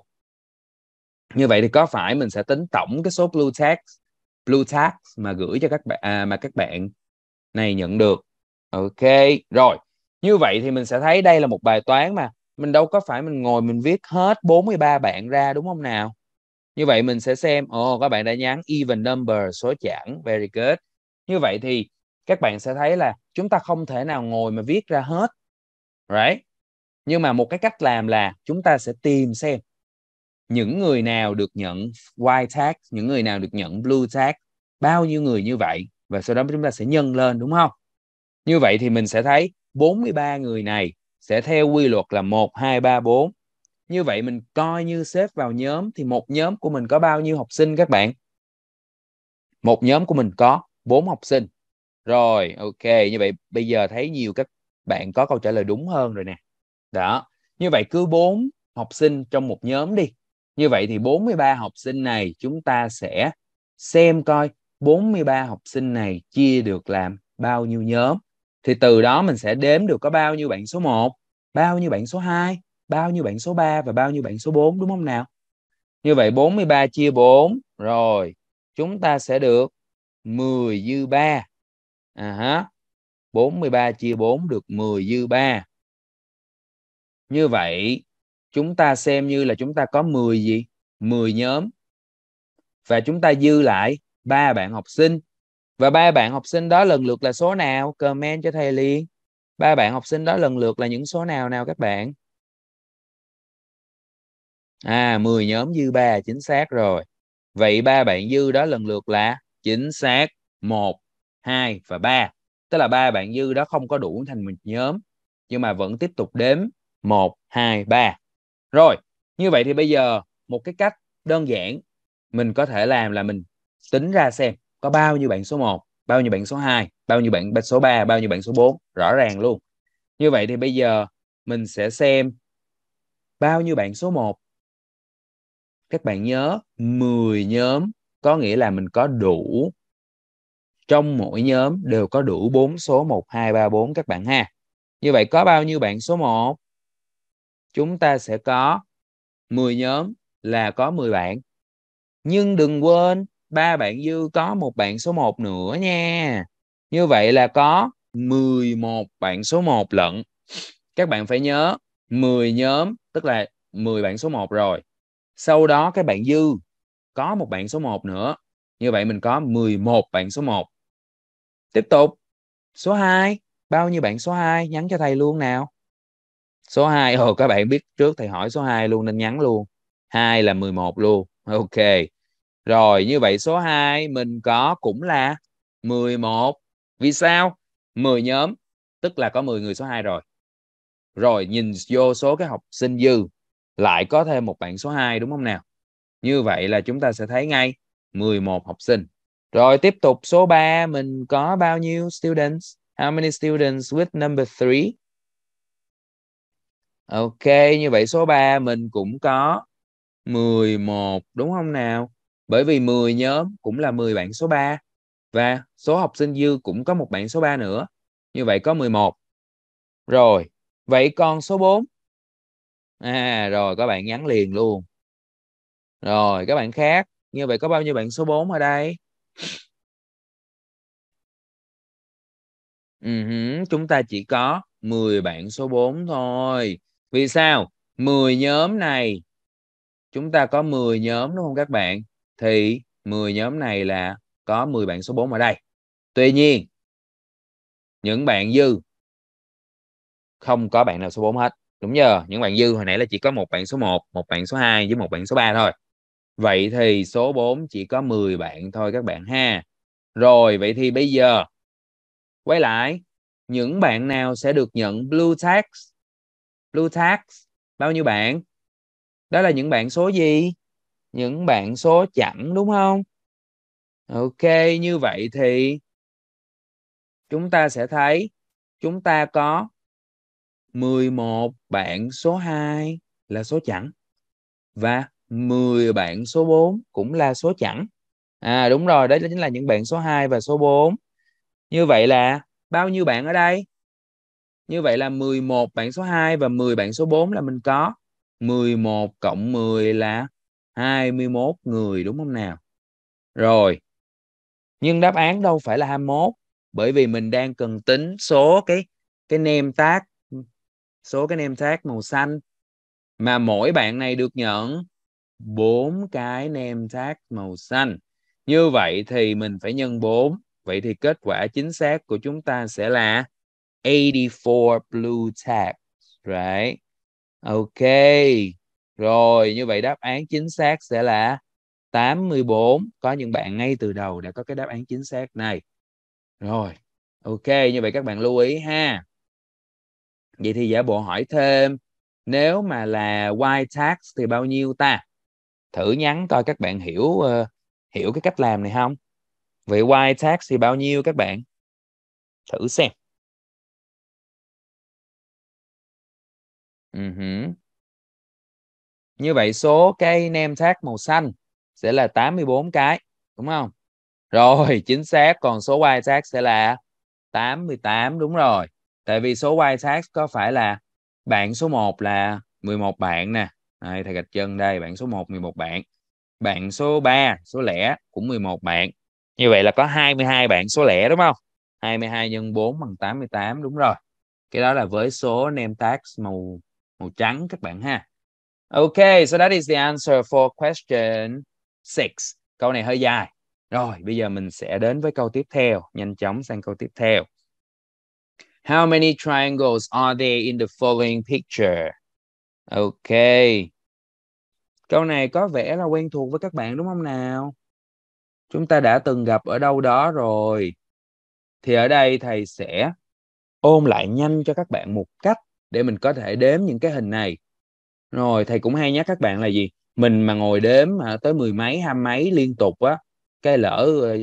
Như vậy thì có phải mình sẽ tính tổng cái số blue tags blue tags mà gửi cho các bạn à, mà các bạn này nhận được. Ok, rồi. Như vậy thì mình sẽ thấy đây là một bài toán mà mình đâu có phải mình ngồi mình viết hết 43 bạn ra đúng không nào? Như vậy mình sẽ xem, ồ oh, các bạn đã nhắn even number số chẵn, very good. Như vậy thì các bạn sẽ thấy là chúng ta không thể nào ngồi mà viết ra hết right nhưng mà một cái cách làm là chúng ta sẽ tìm xem những người nào được nhận white tag những người nào được nhận blue tag bao nhiêu người như vậy và sau đó chúng ta sẽ nhân lên đúng không như vậy thì mình sẽ thấy 43 người này sẽ theo quy luật là 1, 2, 3, 4. Như vậy mình coi như xếp vào nhóm thì một nhóm của mình có bao nhiêu học sinh các bạn? Một nhóm của mình có 4 học sinh rồi ok như vậy bây giờ thấy nhiều các bạn có câu trả lời đúng hơn rồi nè đó như vậy cứ bốn học sinh trong một nhóm đi như vậy thì 43 học sinh này chúng ta sẽ xem coi 43 học sinh này chia được làm bao nhiêu nhóm thì từ đó mình sẽ đếm được có bao nhiêu bạn số 1 bao nhiêu bạn số 2 bao nhiêu bạn số 3 và bao nhiêu bạn số 4 đúng không nào như vậy 43 chia 4 rồi chúng ta sẽ được 10 dư 3 à hả 43 chia 4 được 10 dư 3 như vậy chúng ta xem như là chúng ta có 10 gì 10 nhóm và chúng ta dư lại ba bạn học sinh và ba bạn học sinh đó lần lượt là số nào comment cho thầy liền ba bạn học sinh đó lần lượt là những số nào nào các bạn à 10 nhóm dư 3 chính xác rồi vậy ba bạn dư đó lần lượt là chính xác một 2 và 3. Tức là ba bạn dư đó không có đủ thành một nhóm nhưng mà vẫn tiếp tục đếm 1 2 3. Rồi, như vậy thì bây giờ một cái cách đơn giản mình có thể làm là mình tính ra xem có bao nhiêu bạn số 1, bao nhiêu bạn số 2, bao nhiêu bạn số 3, bao nhiêu bạn số 4, rõ ràng luôn. Như vậy thì bây giờ mình sẽ xem bao nhiêu bạn số 1. Các bạn nhớ 10 nhóm có nghĩa là mình có đủ trong mỗi nhóm đều có đủ 4 số 1, 2, 3, 4 các bạn ha. Như vậy có bao nhiêu bạn số 1? Chúng ta sẽ có 10 nhóm là có 10 bạn. Nhưng đừng quên ba bạn dư có một bạn số 1 nữa nha. Như vậy là có 11 bạn số 1 lận. Các bạn phải nhớ 10 nhóm tức là 10 bạn số 1 rồi. Sau đó các bạn dư có một bạn số 1 nữa. Như vậy mình có 11 bạn số 1 tiếp tục số 2 bao nhiêu bạn số 2 nhắn cho thầy luôn nào số 2 ồ các bạn biết trước thầy hỏi số 2 luôn nên nhắn luôn 2 là 11 luôn ok rồi như vậy số 2 mình có cũng là 11 vì sao 10 nhóm tức là có 10 người số 2 rồi rồi nhìn vô số cái học sinh dư lại có thêm một bạn số 2 đúng không nào như vậy là chúng ta sẽ thấy ngay 11 học sinh rồi tiếp tục số 3 mình có bao nhiêu students? How many students with number 3? Ok, như vậy số 3 mình cũng có 11 đúng không nào? Bởi vì 10 nhóm cũng là 10 bạn số 3 và số học sinh dư cũng có một bạn số 3 nữa. Như vậy có 11. Rồi, vậy còn số 4. À rồi các bạn nhắn liền luôn. Rồi các bạn khác, như vậy có bao nhiêu bạn số 4 ở đây? Uh-huh. Chúng ta chỉ có 10 bạn số 4 thôi. Vì sao? 10 nhóm này chúng ta có 10 nhóm đúng không các bạn? Thì 10 nhóm này là có 10 bạn số 4 ở đây. Tuy nhiên những bạn dư không có bạn nào số 4 hết. Đúng giờ, những bạn dư hồi nãy là chỉ có một bạn số 1, một bạn số 2 với một bạn số 3 thôi. Vậy thì số 4 chỉ có 10 bạn thôi các bạn ha. Rồi vậy thì bây giờ quay lại những bạn nào sẽ được nhận blue tax? Blue tax bao nhiêu bạn? Đó là những bạn số gì? Những bạn số chẵn đúng không? Ok, như vậy thì chúng ta sẽ thấy chúng ta có 11 bạn số 2 là số chẵn và 10 bạn số 4 cũng là số chẵn. À đúng rồi, đấy chính là những bạn số 2 và số 4. Như vậy là bao nhiêu bạn ở đây? Như vậy là 11 bạn số 2 và 10 bạn số 4 là mình có. 11 cộng 10 là 21 người đúng không nào? Rồi. Nhưng đáp án đâu phải là 21 bởi vì mình đang cần tính số cái cái nem tác số cái nem tác màu xanh mà mỗi bạn này được nhận bốn cái nem thác màu xanh như vậy thì mình phải nhân 4 vậy thì kết quả chính xác của chúng ta sẽ là 84 blue tags right ok rồi như vậy đáp án chính xác sẽ là 84 có những bạn ngay từ đầu đã có cái đáp án chính xác này rồi ok như vậy các bạn lưu ý ha vậy thì giả bộ hỏi thêm nếu mà là white tax thì bao nhiêu ta thử nhắn coi các bạn hiểu uh, hiểu cái cách làm này không vậy y tax thì bao nhiêu các bạn thử xem uh-huh. như vậy số cây nem tax màu xanh sẽ là 84 cái đúng không rồi chính xác còn số y tax sẽ là 88 đúng rồi tại vì số y tax có phải là bạn số 1 là 11 bạn nè đây, thầy gạch chân đây bạn số 1 11 bạn bạn số 3 số lẻ cũng 11 bạn như vậy là có 22 bạn số lẻ đúng không 22 nhân 4 bằng 88 đúng rồi cái đó là với số name tag màu màu trắng các bạn ha ok so that is the answer for question 6 câu này hơi dài rồi bây giờ mình sẽ đến với câu tiếp theo nhanh chóng sang câu tiếp theo How many triangles are there in the following picture? Ok. Câu này có vẻ là quen thuộc với các bạn đúng không nào? Chúng ta đã từng gặp ở đâu đó rồi. Thì ở đây thầy sẽ ôn lại nhanh cho các bạn một cách để mình có thể đếm những cái hình này. Rồi thầy cũng hay nhắc các bạn là gì? Mình mà ngồi đếm tới mười mấy, hai mấy liên tục á, cái lỡ ờ,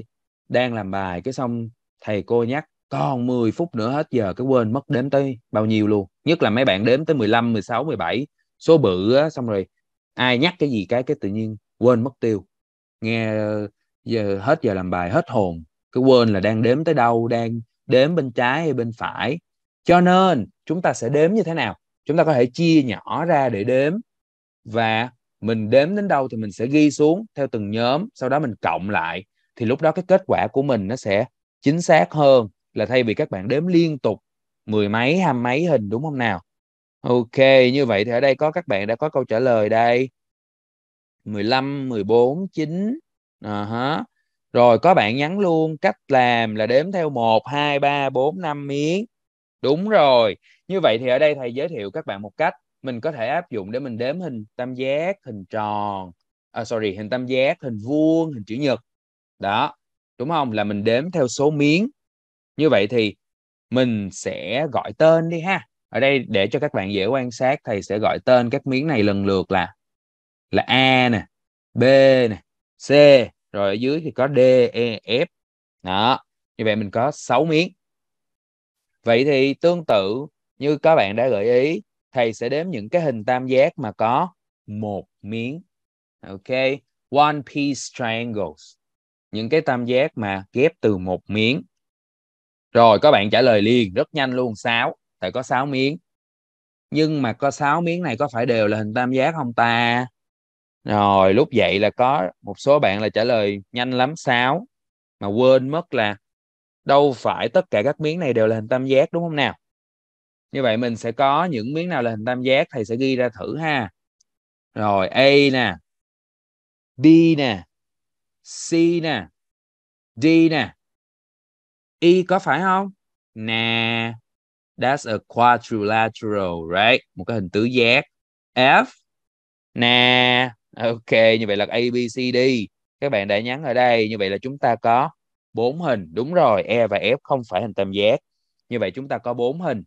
đang làm bài cái xong thầy cô nhắc còn 10 phút nữa hết giờ cái quên mất đếm tới bao nhiêu luôn nhất là mấy bạn đếm tới 15 16 17 số bự á, xong rồi ai nhắc cái gì cái cái tự nhiên quên mất tiêu nghe ờ, giờ hết giờ làm bài hết hồn cái quên là đang đếm tới đâu đang đếm bên trái hay bên phải cho nên chúng ta sẽ đếm như thế nào chúng ta có thể chia nhỏ ra để đếm và mình đếm đến đâu thì mình sẽ ghi xuống theo từng nhóm sau đó mình cộng lại thì lúc đó cái kết quả của mình nó sẽ chính xác hơn là thay vì các bạn đếm liên tục mười mấy hai mấy hình đúng không nào ok như vậy thì ở đây có các bạn đã có câu trả lời đây 15 14 9 uh-huh. rồi có bạn nhắn luôn cách làm là đếm theo 1 2 3 4 5 miếng đúng rồi như vậy thì ở đây thầy giới thiệu các bạn một cách mình có thể áp dụng để mình đếm hình tam giác hình tròn à, sorry hình tam giác hình vuông hình chữ nhật đó đúng không là mình đếm theo số miếng như vậy thì mình sẽ gọi tên đi ha ở đây để cho các bạn dễ quan sát thầy sẽ gọi tên các miếng này lần lượt là là a nè b nè c rồi ở dưới thì có d e f đó như vậy mình có 6 miếng vậy thì tương tự như các bạn đã gợi ý thầy sẽ đếm những cái hình tam giác mà có một miếng ok one piece triangles những cái tam giác mà ghép từ một miếng rồi các bạn trả lời liền rất nhanh luôn 6 tại có 6 miếng nhưng mà có 6 miếng này có phải đều là hình tam giác không ta rồi lúc vậy là có một số bạn là trả lời nhanh lắm 6 mà quên mất là đâu phải tất cả các miếng này đều là hình tam giác đúng không nào như vậy mình sẽ có những miếng nào là hình tam giác thầy sẽ ghi ra thử ha rồi A nè B nè C nè D nè y có phải không nè that's a quadrilateral right một cái hình tứ giác f nè ok như vậy là a b c d các bạn đã nhắn ở đây như vậy là chúng ta có bốn hình đúng rồi e và f không phải hình tam giác như vậy chúng ta có bốn hình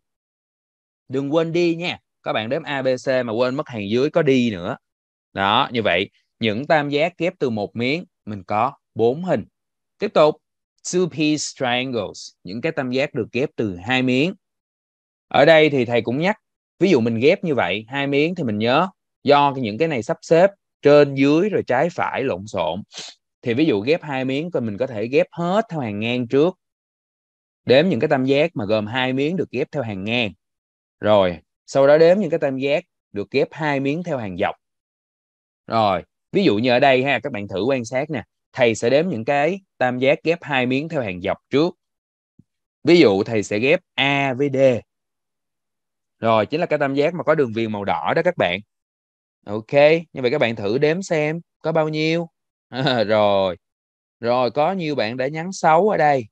đừng quên đi nha các bạn đếm abc mà quên mất hàng dưới có đi nữa đó như vậy những tam giác ghép từ một miếng mình có bốn hình tiếp tục two piece triangles những cái tam giác được ghép từ hai miếng ở đây thì thầy cũng nhắc ví dụ mình ghép như vậy hai miếng thì mình nhớ do những cái này sắp xếp trên dưới rồi trái phải lộn xộn thì ví dụ ghép hai miếng thì mình có thể ghép hết theo hàng ngang trước đếm những cái tam giác mà gồm hai miếng được ghép theo hàng ngang rồi sau đó đếm những cái tam giác được ghép hai miếng theo hàng dọc rồi ví dụ như ở đây ha các bạn thử quan sát nè thầy sẽ đếm những cái tam giác ghép hai miếng theo hàng dọc trước ví dụ thầy sẽ ghép a với d rồi chính là cái tam giác mà có đường viền màu đỏ đó các bạn ok như vậy các bạn thử đếm xem có bao nhiêu rồi rồi có nhiều bạn đã nhắn 6 ở đây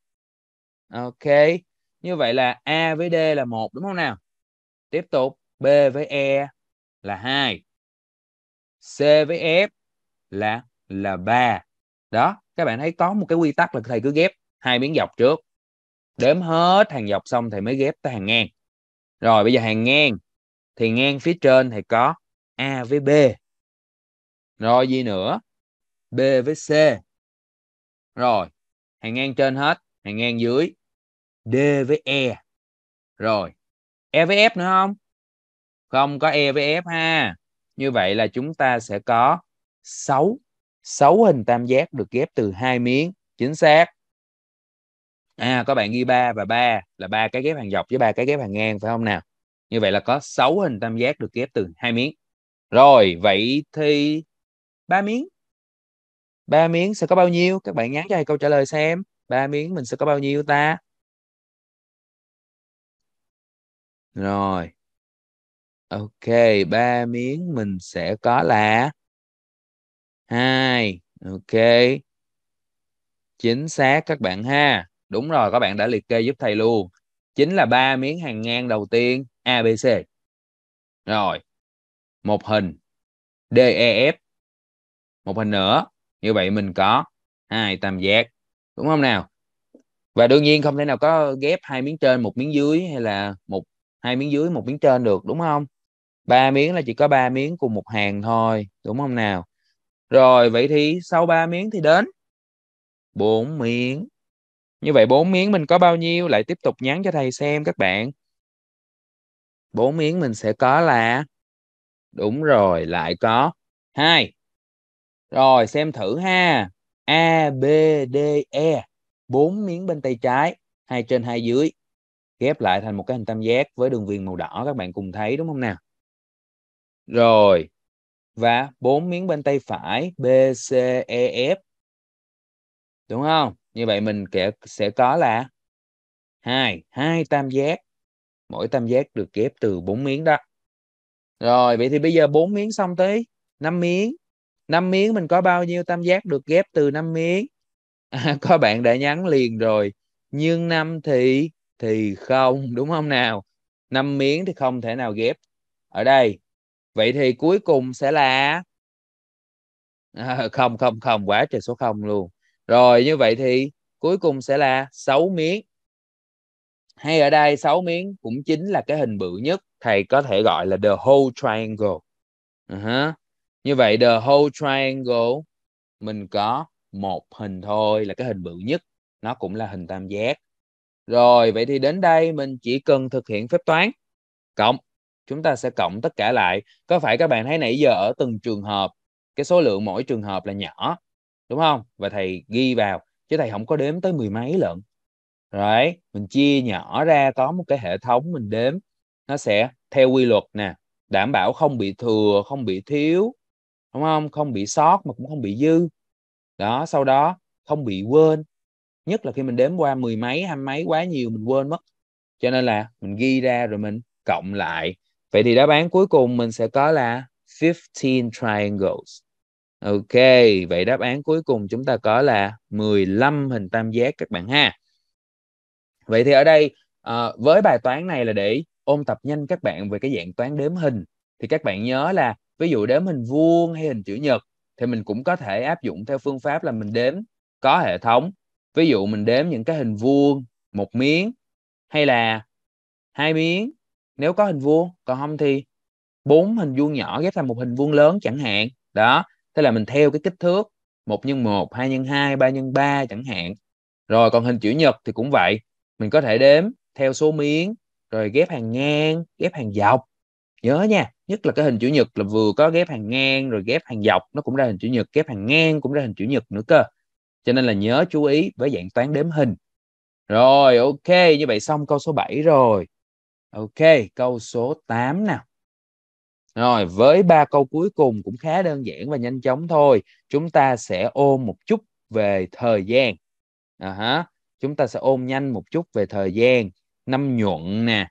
ok như vậy là a với d là một đúng không nào tiếp tục b với e là 2 c với f là là 3 đó các bạn thấy có một cái quy tắc là thầy cứ ghép hai miếng dọc trước đếm hết hàng dọc xong thầy mới ghép tới hàng ngang rồi bây giờ hàng ngang thì ngang phía trên thầy có a với b rồi gì nữa b với c rồi hàng ngang trên hết hàng ngang dưới d với e rồi e với f nữa không không có e với f ha như vậy là chúng ta sẽ có 6 sáu hình tam giác được ghép từ hai miếng chính xác à các bạn ghi 3 và 3 là ba cái ghép hàng dọc với ba cái ghép hàng ngang phải không nào như vậy là có 6 hình tam giác được ghép từ hai miếng rồi vậy thì ba miếng ba miếng sẽ có bao nhiêu các bạn nhắn cho thầy câu trả lời xem ba miếng mình sẽ có bao nhiêu ta
rồi ok
ba miếng mình sẽ có là 2. Ok. Chính xác các bạn ha. Đúng rồi, các bạn đã liệt kê giúp thầy luôn. Chính là ba miếng hàng ngang đầu tiên ABC. Rồi. Một hình DEF. Một hình nữa. Như vậy mình có hai tam giác. Đúng không nào? Và đương nhiên không thể nào có ghép hai miếng trên, một miếng dưới hay là một hai miếng dưới, một miếng trên được đúng không? Ba miếng là chỉ có ba miếng cùng một hàng thôi, đúng không nào? rồi vậy thì sau 3 miếng thì đến 4 miếng như vậy 4 miếng mình có bao nhiêu lại tiếp tục nhắn cho thầy xem các bạn 4 miếng mình sẽ có là đúng rồi lại có hai rồi xem thử ha A B D E bốn miếng bên tay trái hai trên hai dưới ghép lại thành một cái hình tam giác với đường viền màu đỏ các bạn cùng thấy đúng không nào rồi và bốn miếng bên tay phải BCEF. Đúng không? Như vậy mình sẽ có là hai hai tam giác. Mỗi tam giác được ghép từ bốn miếng đó. Rồi, vậy thì bây giờ bốn miếng xong tới năm miếng. năm miếng mình có bao nhiêu tam giác được ghép từ năm miếng? À, có bạn đã nhắn liền rồi. Nhưng năm thì thì không, đúng không nào? năm miếng thì không thể nào ghép. Ở đây vậy thì cuối cùng sẽ là không không không quá trời số không luôn rồi như vậy thì cuối cùng sẽ là 6 miếng hay ở đây 6 miếng cũng chính là cái hình bự nhất thầy có thể gọi là the whole triangle uh-huh. như vậy the whole triangle mình có một hình thôi là cái hình bự nhất nó cũng là hình tam giác rồi vậy thì đến đây mình chỉ cần thực hiện phép toán cộng chúng ta sẽ cộng tất cả lại có phải các bạn thấy nãy giờ ở từng trường hợp cái số lượng mỗi trường hợp là nhỏ đúng không và thầy ghi vào chứ thầy không có đếm tới mười mấy lần rồi mình chia nhỏ ra có một cái hệ thống mình đếm nó sẽ theo quy luật nè đảm bảo không bị thừa không bị thiếu đúng không không bị sót mà cũng không bị dư đó sau đó không bị quên nhất là khi mình đếm qua mười mấy hai mấy quá nhiều mình quên mất cho nên là mình ghi ra rồi mình cộng lại Vậy thì đáp án cuối cùng mình sẽ có là 15 triangles. Ok, vậy đáp án cuối cùng chúng ta có là 15 hình tam giác các bạn ha. Vậy thì ở đây à, với bài toán này là để ôn tập nhanh các bạn về cái dạng toán đếm hình thì các bạn nhớ là ví dụ đếm hình vuông hay hình chữ nhật thì mình cũng có thể áp dụng theo phương pháp là mình đếm có hệ thống. Ví dụ mình đếm những cái hình vuông một miếng hay là hai miếng nếu có hình vuông còn không thì bốn hình vuông nhỏ ghép thành một hình vuông lớn chẳng hạn đó thế là mình theo cái kích thước một nhân một hai nhân hai ba nhân ba chẳng hạn rồi còn hình chữ nhật thì cũng vậy mình có thể đếm theo số miếng rồi ghép hàng ngang ghép hàng dọc nhớ nha nhất là cái hình chữ nhật là vừa có ghép hàng ngang rồi ghép hàng dọc nó cũng ra hình chữ nhật ghép hàng ngang cũng ra hình chữ nhật nữa cơ cho nên là nhớ chú ý với dạng toán đếm hình rồi ok như vậy xong câu số 7 rồi Ok, câu số 8 nào. Rồi, với ba câu cuối cùng cũng khá đơn giản và nhanh chóng thôi. Chúng ta sẽ ôm một chút về thời gian. À, hả? Chúng ta sẽ ôm nhanh một chút về thời gian. Năm nhuận nè.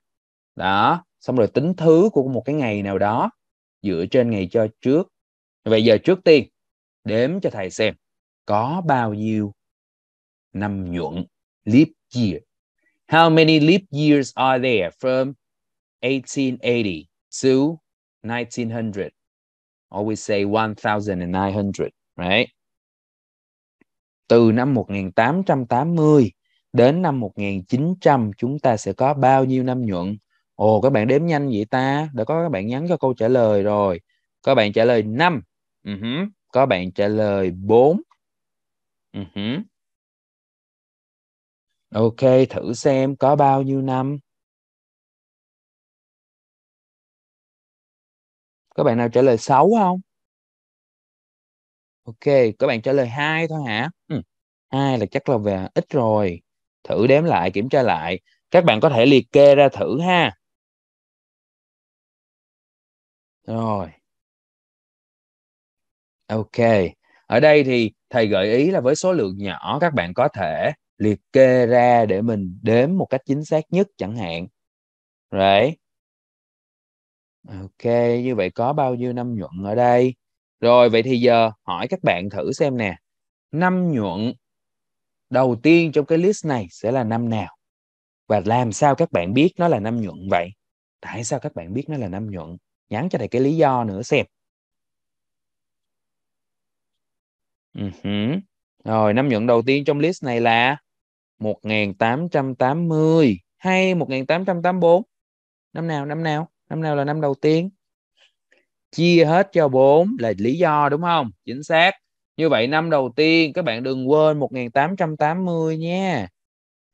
Đó, xong rồi tính thứ của một cái ngày nào đó dựa trên ngày cho trước. Vậy giờ trước tiên, đếm cho thầy xem có bao nhiêu năm nhuận leap year How many leap years are there from 1880 to 1900? Always say 1900, right? Từ năm 1880 đến năm 1900 chúng ta sẽ có bao nhiêu năm nhuận? Ồ các bạn đếm nhanh vậy ta, đã có các bạn nhắn cho câu trả lời rồi. Có bạn trả lời 5. Uh-huh. Ừ có bạn trả lời 4. Uh-huh. Ừ ok thử xem
có bao nhiêu năm
Các bạn nào trả lời 6 không ok các bạn trả lời hai thôi hả ừ, hai ừ. là chắc là về ít rồi thử đếm lại kiểm tra lại các bạn có thể liệt kê ra thử ha rồi ok ở đây thì thầy gợi ý là với số lượng nhỏ các bạn có thể liệt kê ra để mình đếm một cách chính xác nhất chẳng hạn right ok như vậy có bao nhiêu năm nhuận ở đây rồi vậy thì giờ hỏi các bạn thử xem nè năm nhuận đầu tiên trong cái list này sẽ là năm nào và làm sao các bạn biết nó là năm nhuận vậy tại sao các bạn biết nó là năm nhuận nhắn cho thầy cái lý do nữa xem
uh-huh.
rồi năm nhuận đầu tiên trong list này là 1880 hay 1884 năm nào năm nào năm nào là năm đầu tiên chia hết cho 4 là lý do đúng không chính xác như vậy năm đầu tiên các bạn đừng quên 1880 nha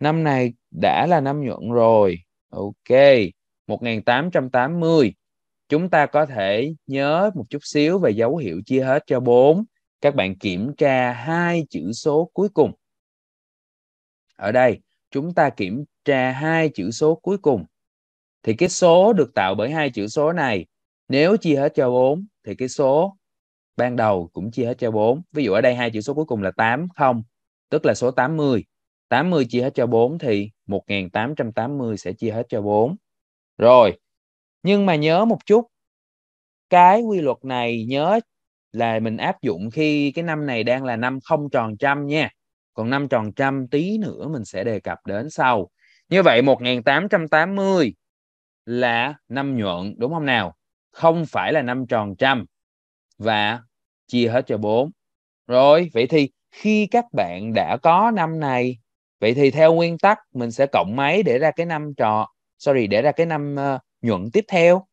năm này đã là năm nhuận rồi ok 1880 chúng ta có thể nhớ một chút xíu về dấu hiệu chia hết cho 4 các bạn kiểm tra hai chữ số cuối cùng ở đây chúng ta kiểm tra hai chữ số cuối cùng thì cái số được tạo bởi hai chữ số này nếu chia hết cho 4 thì cái số ban đầu cũng chia hết cho 4. Ví dụ ở đây hai chữ số cuối cùng là 80, tức là số 80. 80 chia hết cho 4 thì 1880 sẽ chia hết cho 4. Rồi, nhưng mà nhớ một chút, cái quy luật này nhớ là mình áp dụng khi cái năm này đang là năm không tròn trăm nha còn năm tròn trăm tí nữa mình sẽ đề cập đến sau như vậy 1880 là năm nhuận đúng không nào không phải là năm tròn trăm và chia hết cho 4 rồi vậy thì khi các bạn đã có năm này vậy thì theo nguyên tắc mình sẽ cộng mấy để ra cái năm trò sorry để ra cái năm uh, nhuận tiếp theo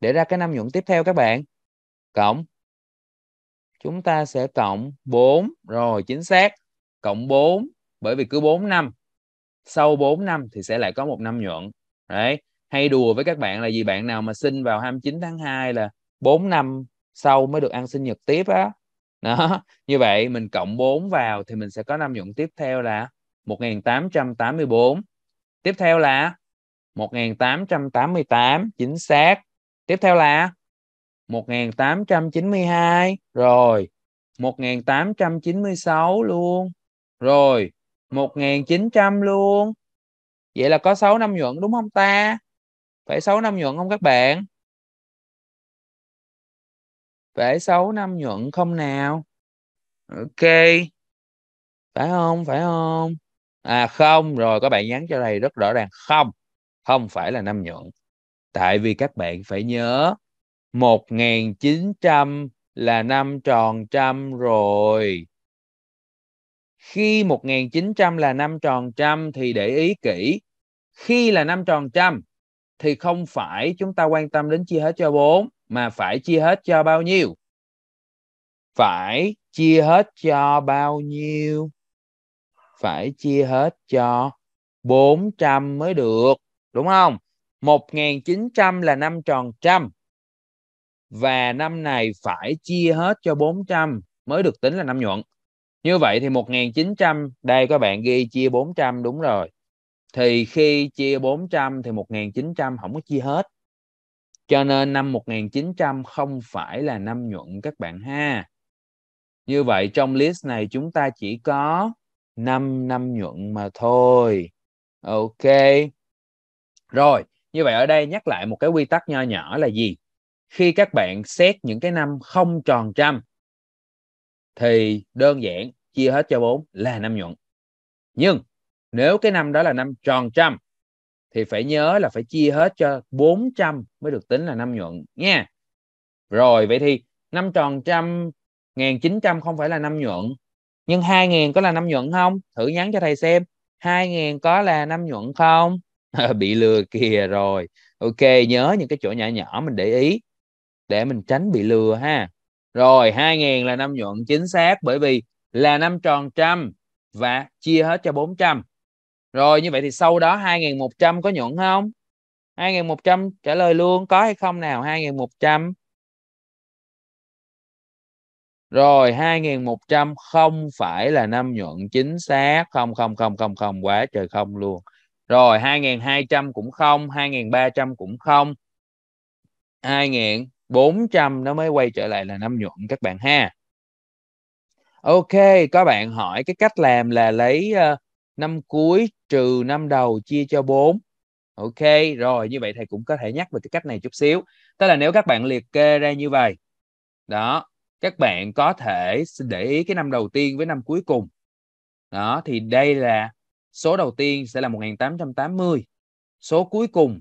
để ra cái năm nhuận tiếp theo các bạn cộng chúng ta sẽ cộng 4 rồi chính xác cộng 4 bởi vì cứ 4 năm sau 4 năm thì sẽ lại có một năm nhuận đấy hay đùa với các bạn là gì bạn nào mà sinh vào 29 tháng 2 là 4 năm sau mới được ăn sinh nhật tiếp á đó. đó như vậy mình cộng 4 vào thì mình sẽ có năm nhuận tiếp theo là 1884 tiếp theo là 1888 chính xác tiếp theo là 1892 rồi 1896 luôn rồi, 1900 luôn. Vậy là có 6 năm nhuận đúng không ta? Phải 6 năm nhuận không các bạn?
Phải 6 năm nhuận không nào?
Ok. Phải không? Phải không? À không, rồi các bạn nhắn cho đây rất rõ ràng không. Không phải là năm nhuận. Tại vì các bạn phải nhớ 1900 là năm tròn trăm rồi khi 1900 là năm tròn trăm thì để ý kỹ khi là năm tròn trăm thì không phải chúng ta quan tâm đến chia hết cho 4 mà phải chia hết cho bao nhiêu? Phải chia hết cho bao nhiêu? Phải chia hết cho 400 mới được, đúng không? 1900 là năm tròn trăm. Và năm này phải chia hết cho 400 mới được tính là năm nhuận như vậy thì 1900 đây các bạn ghi chia 400 đúng rồi thì khi chia 400 thì 1900 không có chia hết cho nên năm 1900 không phải là năm nhuận các bạn ha như vậy trong list này chúng ta chỉ có 5 năm nhuận mà thôi ok rồi như vậy ở đây nhắc lại một cái quy tắc nho nhỏ là gì khi các bạn xét những cái năm không tròn trăm thì đơn giản chia hết cho 4 là năm nhuận nhưng nếu cái năm đó là năm tròn trăm thì phải nhớ là phải chia hết cho 400 mới được tính là năm nhuận nha rồi vậy thì năm tròn trăm ngàn chín trăm không phải là năm nhuận nhưng hai ngàn có là năm nhuận không thử nhắn cho thầy xem hai ngàn có là năm nhuận không bị lừa kìa rồi ok nhớ những cái chỗ nhỏ nhỏ mình để ý để mình tránh bị lừa ha rồi 2000 là năm nhuận chính xác bởi vì là năm tròn trăm và chia hết cho 400 rồi như vậy thì sau đó 2100 có nhuận không 2100 trả lời luôn có hay không nào 2100 rồi 2100 không phải là năm nhuận chính xác không không không không không quá trời không luôn rồi 2200 cũng không 2300 cũng không 2000 400 nó mới quay trở lại là năm nhuận các bạn ha ok có bạn hỏi cái cách làm là lấy uh, năm cuối trừ năm đầu chia cho 4 ok rồi như vậy thầy cũng có thể nhắc về cái cách này chút xíu tức là nếu các bạn liệt kê ra như vậy đó các bạn có thể để ý cái năm đầu tiên với năm cuối cùng đó thì đây là số đầu tiên sẽ là 1880 số cuối cùng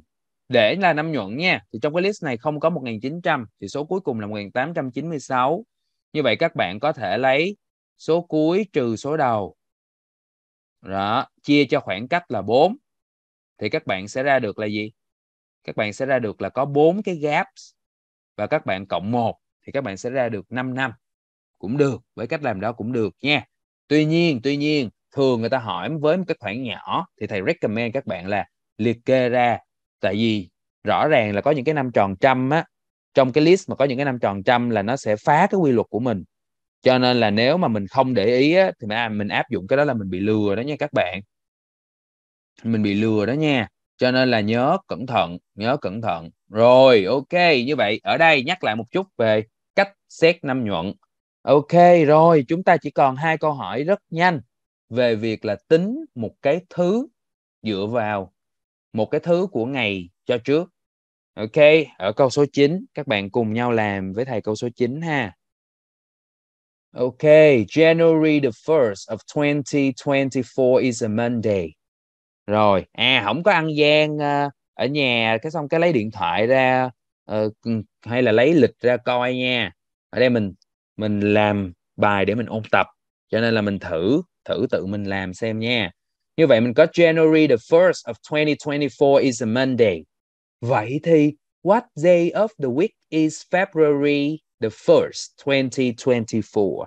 để là năm nhuận nha thì trong cái list này không có 1900 thì số cuối cùng là 1896 như vậy các bạn có thể lấy số cuối trừ số đầu đó chia cho khoảng cách là 4 thì các bạn sẽ ra được là gì các bạn sẽ ra được là có bốn cái gaps và các bạn cộng 1 thì các bạn sẽ ra được 5 năm cũng được với cách làm đó cũng được nha tuy nhiên tuy nhiên thường người ta hỏi với một cái khoản nhỏ thì thầy recommend các bạn là liệt kê ra tại vì rõ ràng là có những cái năm tròn trăm á trong cái list mà có những cái năm tròn trăm là nó sẽ phá cái quy luật của mình cho nên là nếu mà mình không để ý á, thì mà mình áp dụng cái đó là mình bị lừa đó nha các bạn mình bị lừa đó nha cho nên là nhớ cẩn thận nhớ cẩn thận rồi ok như vậy ở đây nhắc lại một chút về cách xét năm nhuận ok rồi chúng ta chỉ còn hai câu hỏi rất nhanh về việc là tính một cái thứ dựa vào một cái thứ của ngày cho trước ok ở câu số 9 các bạn cùng nhau làm với thầy câu số 9 ha ok January the 1st of 2024 is a Monday rồi à không có ăn gian ờ, ở nhà cái xong cái lấy điện thoại ra uh, hay là lấy lịch ra coi nha ở đây mình mình làm bài để mình ôn tập cho nên là mình thử thử tự mình làm xem nha như vậy mình có January the 1st of 2024 is a Monday. Vậy thì what day of the week is February the 1st 2024?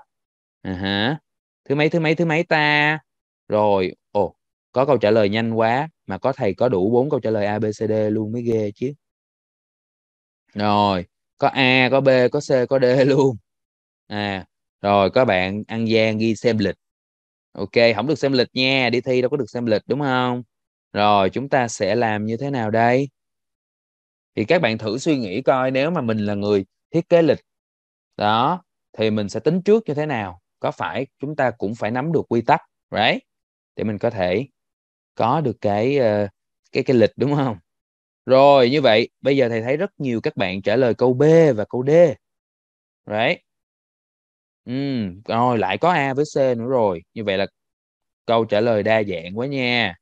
Uh-huh. Thứ mấy thứ mấy thứ mấy ta? Rồi, ồ, oh, có câu trả lời nhanh quá mà có thầy có đủ bốn câu trả lời A B C D luôn mới ghê chứ. Rồi, có A, có B, có C, có D luôn. À, rồi có bạn ăn gian ghi xem lịch ok không được xem lịch nha đi thi đâu có được xem lịch đúng không rồi chúng ta sẽ làm như thế nào đây thì các bạn thử suy nghĩ coi nếu mà mình là người thiết kế lịch đó thì mình sẽ tính trước như thế nào có phải chúng ta cũng phải nắm được quy tắc right để mình có thể có được cái ờ, cái cái lịch đúng không rồi như vậy bây giờ thầy thấy rất nhiều các bạn trả lời câu B và câu D right Ừm, rồi lại có A với C nữa rồi. Như vậy là câu trả lời đa dạng quá nha.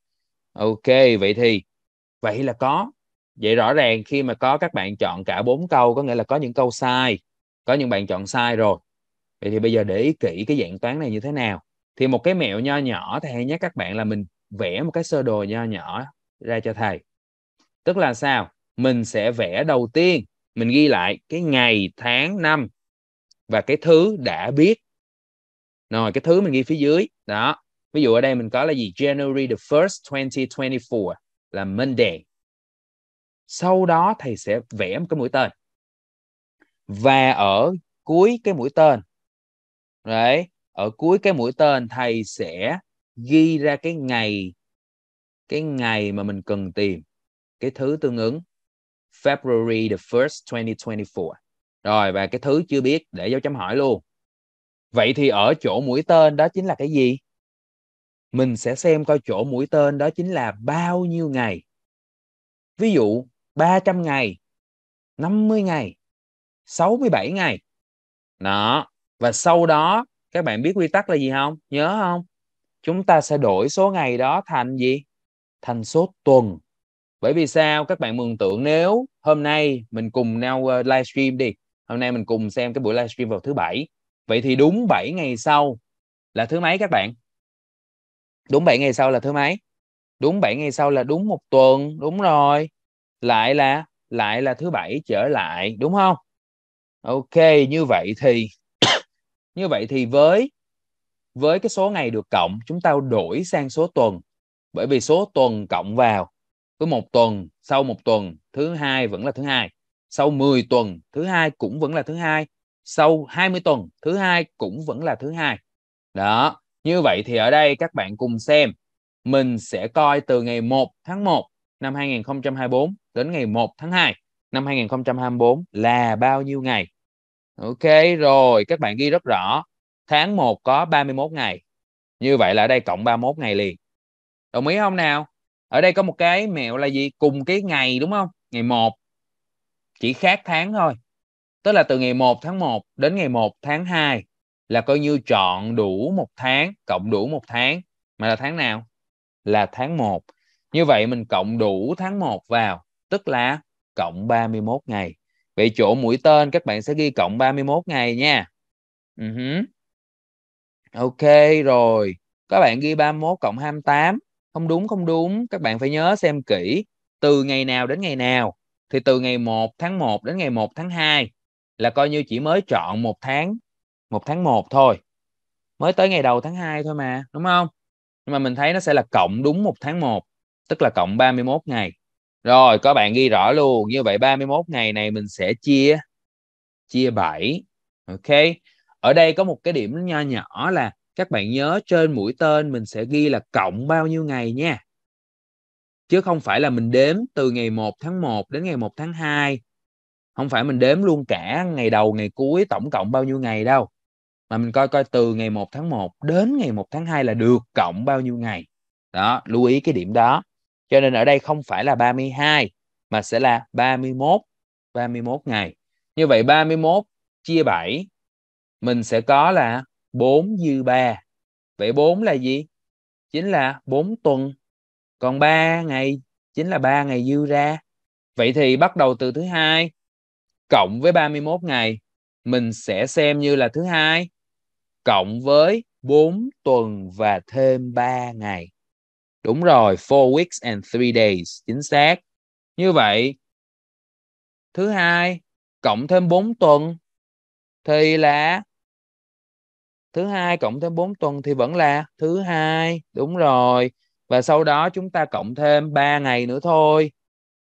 Ok, vậy thì vậy là có. Vậy rõ ràng khi mà có các bạn chọn cả bốn câu có nghĩa là có những câu sai, có những bạn chọn sai rồi. Vậy thì bây giờ để ý kỹ cái dạng toán này như thế nào. Thì một cái mẹo nho nhỏ thầy nhắc các bạn là mình vẽ một cái sơ đồ nho nhỏ ra cho thầy. Tức là sao? Mình sẽ vẽ đầu tiên, mình ghi lại cái ngày, tháng, năm và cái thứ đã biết rồi cái thứ mình ghi phía dưới đó ví dụ ở đây mình có là gì January the first 2024 là Monday sau đó thầy sẽ vẽ một cái mũi tên và ở cuối cái mũi tên đấy ở cuối cái mũi tên thầy sẽ ghi ra cái ngày cái ngày mà mình cần tìm cái thứ tương ứng February the first 2024 rồi và cái thứ chưa biết để dấu chấm hỏi luôn vậy thì ở chỗ mũi tên đó chính là cái gì mình sẽ xem coi chỗ mũi tên đó chính là bao nhiêu ngày ví dụ 300 ngày 50 ngày 67 ngày đó và sau đó các bạn biết quy tắc là gì không nhớ không chúng ta sẽ đổi số ngày đó thành gì thành số tuần bởi vì sao các bạn mường tượng nếu hôm nay mình cùng nhau ờ, livestream đi hôm nay mình cùng xem cái buổi livestream vào thứ bảy vậy thì đúng 7 ngày sau là thứ mấy các bạn đúng 7 ngày sau là thứ mấy đúng 7 ngày sau là đúng một tuần đúng rồi lại là lại là thứ bảy trở lại đúng không ok như vậy thì như vậy thì với với cái số ngày được cộng chúng ta đổi sang số tuần bởi vì số tuần cộng vào cứ một tuần sau một tuần thứ hai vẫn là thứ hai sau 10 tuần thứ hai cũng vẫn là thứ hai sau 20 tuần thứ hai cũng vẫn là thứ hai đó như vậy thì ở đây các bạn cùng xem mình sẽ coi từ ngày 1 tháng 1 năm 2024 đến ngày 1 tháng 2 năm 2024 là bao nhiêu ngày ok rồi các bạn ghi rất rõ tháng 1 có 31 ngày như vậy là ở đây cộng 31 ngày liền đồng ý không nào ở đây có một cái mẹo là gì cùng cái ngày đúng không ngày 1 chỉ khác tháng thôi tức là từ ngày 1 tháng 1 đến ngày 1 tháng 2 là coi như chọn đủ một tháng cộng đủ một tháng mà là tháng nào là tháng 1 như vậy mình cộng đủ tháng 1 vào tức là cộng 31 ngày vậy chỗ mũi tên các bạn sẽ ghi cộng 31 ngày nha uh-huh. ok rồi các bạn ghi 31 cộng 28 không đúng không đúng các bạn phải nhớ xem kỹ từ ngày nào đến ngày nào thì từ ngày 1 tháng 1 đến ngày 1 tháng 2 là coi như chỉ mới chọn một tháng một tháng 1 thôi mới tới ngày đầu tháng 2 thôi mà đúng không nhưng mà mình thấy nó sẽ là cộng đúng một tháng 1 tức là cộng 31 ngày rồi có bạn ghi rõ luôn như vậy 31 ngày này mình sẽ chia chia 7 ok ở đây có một cái điểm nho nhỏ là các bạn nhớ trên mũi tên mình sẽ ghi là cộng bao nhiêu ngày nha chứ không phải là mình đếm từ ngày 1 tháng 1 đến ngày 1 tháng 2 không phải mình đếm luôn cả ngày đầu ngày cuối tổng cộng bao nhiêu ngày đâu mà mình coi coi từ ngày 1 tháng 1 đến ngày 1 tháng 2 là được cộng bao nhiêu ngày đó lưu ý cái điểm đó cho nên ở đây không phải là 32 mà sẽ là 31 31 ngày như vậy 31 chia 7 mình sẽ có là 4 dư 3 vậy 4 là gì chính là 4 tuần còn ba ngày chính là ba ngày dư ra vậy thì bắt đầu từ thứ hai cộng với 31 ngày mình sẽ xem như là thứ hai cộng với 4 tuần và thêm 3 ngày. Đúng rồi, 4 weeks and 3 days, chính xác. Như vậy, thứ hai cộng thêm 4 tuần thì là thứ hai cộng thêm 4 tuần thì vẫn là thứ hai, đúng rồi và sau đó chúng ta cộng thêm 3 ngày nữa thôi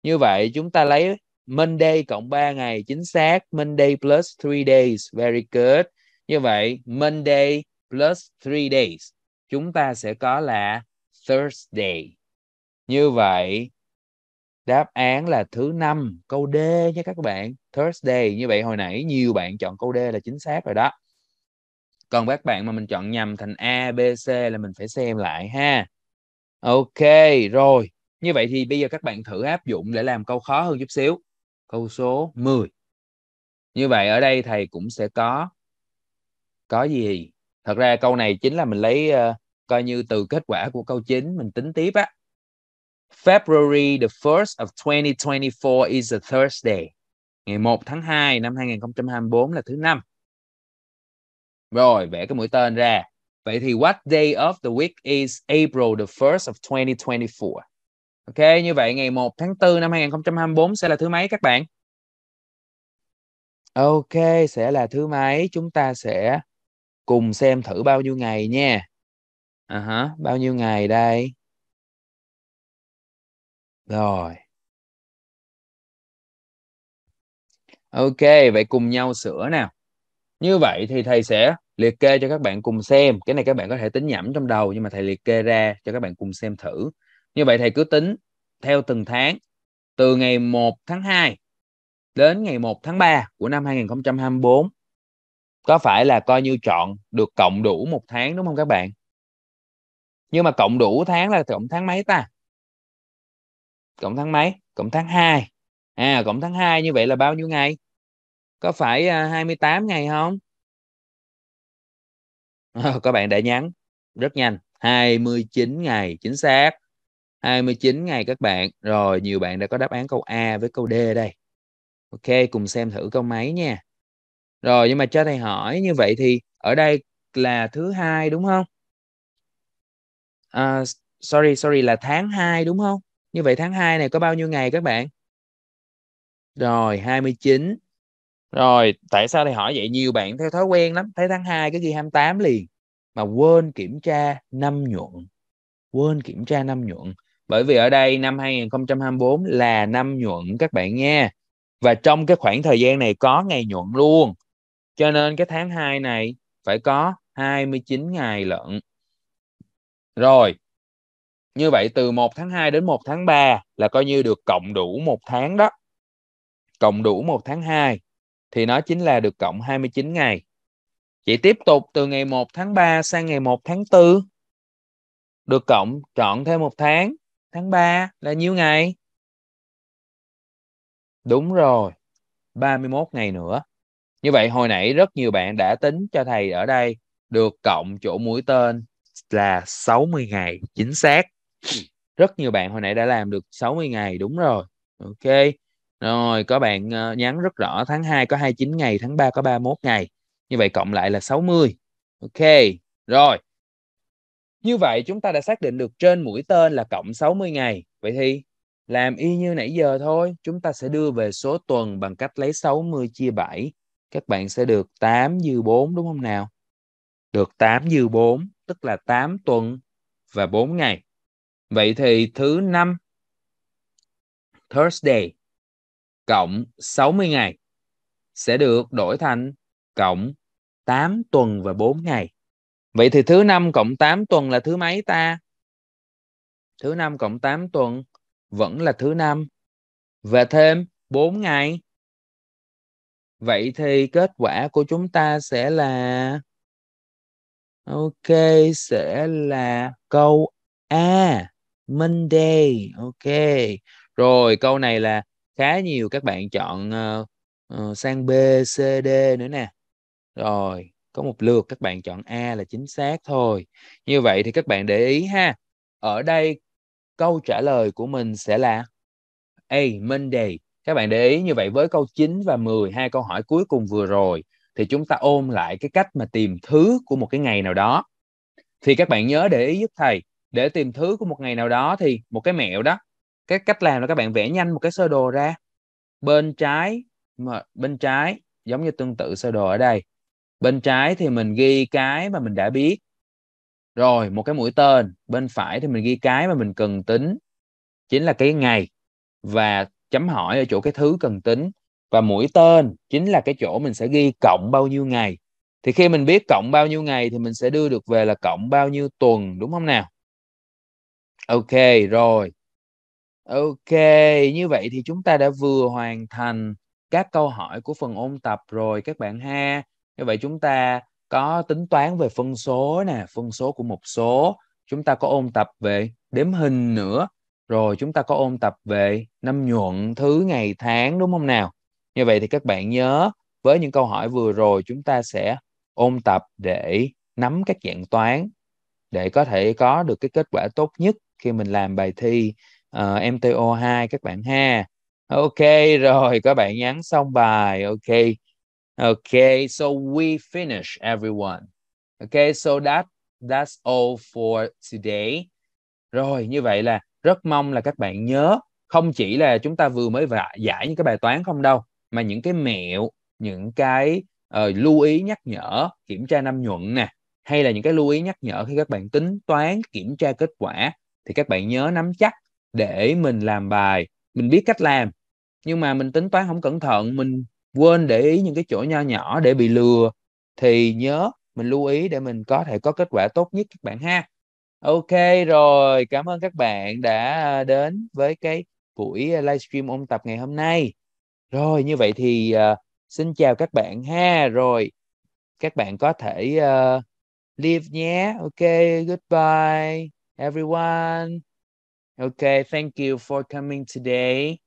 như vậy chúng ta lấy Monday cộng 3 ngày chính xác Monday plus 3 days very good như vậy Monday plus 3 days chúng ta sẽ có là Thursday như vậy đáp án là thứ năm câu D nha các bạn Thursday như vậy hồi nãy nhiều bạn chọn câu D là chính xác rồi đó còn các bạn mà mình chọn nhầm thành A B C là mình phải xem lại ha ok rồi như vậy thì bây giờ các bạn thử áp dụng để làm câu khó hơn chút xíu câu số 10 như vậy ở đây thầy cũng sẽ có có gì thật ra câu này chính là mình lấy uh, coi như từ kết quả của câu 9 mình tính tiếp á February the 1st of 2024 is a Thursday. Ngày 1 tháng 2 năm 2024 là thứ năm. Rồi, vẽ cái mũi tên ra. Vậy thì what day of the week is April the 1st of 2024? Ok, như vậy ngày 1 tháng 4 năm 2024 sẽ là thứ mấy các bạn? Ok, sẽ là thứ mấy? Chúng ta sẽ cùng xem thử bao nhiêu ngày nha. À uh -huh, bao nhiêu ngày đây? Rồi. Ok, vậy cùng nhau sửa nào. Như vậy thì thầy sẽ liệt kê cho các bạn cùng xem cái này các bạn có thể tính nhẩm trong đầu nhưng mà thầy liệt kê ra cho các bạn cùng xem thử như vậy thầy cứ tính theo từng tháng từ ngày 1 tháng 2 đến ngày 1 tháng 3 của năm 2024 có phải là coi như chọn được cộng đủ một tháng đúng không các bạn nhưng mà cộng đủ tháng là cộng tháng mấy ta
cộng tháng mấy cộng tháng 2 à cộng tháng 2 như vậy là bao nhiêu ngày
có phải 28 à, ngày không các bạn đã nhắn rất nhanh 29 ngày chính xác 29 ngày các bạn rồi nhiều bạn đã có đáp án câu A với câu D đây ok cùng xem thử câu máy nha rồi nhưng mà cho thầy hỏi như vậy thì ở đây là thứ hai đúng không à, sorry sorry là tháng 2 đúng không như vậy tháng 2 này có bao nhiêu ngày các bạn rồi 29 rồi tại sao thầy hỏi vậy nhiều bạn theo thói quen lắm thấy tháng 2 cái ghi 28 liền mà quên kiểm tra năm nhuận quên kiểm tra năm nhuận bởi vì ở đây năm 2024 là năm nhuận các bạn nha và trong cái khoảng thời gian này có ngày nhuận luôn cho nên cái tháng 2 này phải có 29 ngày lận rồi như vậy từ 1 tháng 2 đến 1 tháng 3 là coi như được cộng đủ một tháng đó cộng đủ một tháng 2 thì nó chính là được cộng 29 ngày. Chị tiếp tục từ ngày 1 tháng 3 sang ngày 1 tháng 4 được cộng trọn thêm một tháng tháng 3 là nhiêu ngày? Đúng rồi, 31 ngày nữa. Như vậy hồi nãy rất nhiều bạn đã tính cho thầy ở đây được cộng chỗ mũi tên là 60 ngày chính xác. Rất nhiều bạn hồi nãy đã làm được 60 ngày đúng rồi. Ok rồi có bạn ờ, nhắn rất rõ tháng 2 có 29 ngày tháng 3 có 31 ngày như vậy cộng lại là 60 ok rồi như vậy chúng ta đã xác định được trên mũi tên là cộng 60 ngày vậy thì làm y như nãy giờ thôi chúng ta sẽ đưa về số tuần bằng cách lấy 60 chia 7 các bạn sẽ được 8 dư 4 đúng không nào được 8 dư 4 tức là 8 tuần và 4 ngày vậy thì thứ năm Thursday cộng 60 ngày sẽ được đổi thành cộng 8 tuần và 4 ngày. Vậy thì thứ 5 cộng 8 tuần là thứ mấy ta? Thứ 5 cộng 8 tuần vẫn là thứ 5 và thêm 4 ngày. Vậy thì kết quả của chúng ta sẽ là Ok, sẽ là câu A, Monday. Ok. Rồi, câu này là khá nhiều các bạn chọn uh, sang B, C, D nữa nè. Rồi, có một lượt các bạn chọn A là chính xác thôi. Như vậy thì các bạn để ý ha. Ở đây câu trả lời của mình sẽ là A, Monday. Các bạn để ý như vậy với câu 9 và 10, hai câu hỏi cuối cùng vừa rồi thì chúng ta ôm lại cái cách mà tìm thứ của một cái ngày nào đó. Thì các bạn nhớ để ý giúp thầy, để tìm thứ của một ngày nào đó thì một cái mẹo đó cái cách làm là các bạn vẽ nhanh một cái sơ đồ ra bên trái mà bên trái giống như tương tự sơ đồ ở đây bên trái thì mình ghi cái mà mình đã biết rồi một cái mũi tên bên phải thì mình ghi cái mà mình cần tính chính là cái ngày và chấm hỏi ở chỗ cái thứ cần tính và mũi tên chính là cái chỗ mình sẽ ghi cộng bao nhiêu ngày thì khi mình biết cộng bao nhiêu ngày thì mình sẽ đưa được về là cộng bao nhiêu tuần đúng không nào ok rồi Ok, như vậy thì chúng ta đã vừa hoàn thành các câu hỏi của phần ôn tập rồi các bạn ha. Như vậy chúng ta có tính toán về phân số nè, phân số của một số, chúng ta có ôn tập về đếm hình nữa, rồi chúng ta có ôn tập về năm nhuận, thứ, ngày, tháng đúng không nào? Như vậy thì các bạn nhớ với những câu hỏi vừa rồi chúng ta sẽ ôn tập để nắm các dạng toán để có thể có được cái kết quả tốt nhất khi mình làm bài thi uh, ờ, MTO2 các bạn ha ok rồi các bạn nhắn xong bài ok ok so we finish everyone ok so that that's all for today rồi như vậy là rất mong là các bạn nhớ không chỉ là chúng ta vừa mới giải những cái bài toán không đâu mà những cái mẹo những cái uh, lưu ý nhắc nhở kiểm tra năm nhuận nè hay là những cái lưu ý nhắc nhở khi các bạn tính toán kiểm tra kết quả thì các bạn nhớ nắm chắc để mình làm bài mình biết cách làm nhưng mà mình tính toán không cẩn thận mình quên để ý những cái chỗ nho nhỏ để bị lừa thì nhớ mình lưu ý để mình có thể có kết quả tốt nhất các bạn ha ok rồi cảm ơn các bạn đã đến với cái buổi livestream ôn tập ngày hôm nay rồi như vậy thì uh, xin chào các bạn ha rồi các bạn có thể uh, leave nhé ok goodbye everyone Okay, thank you for
coming today.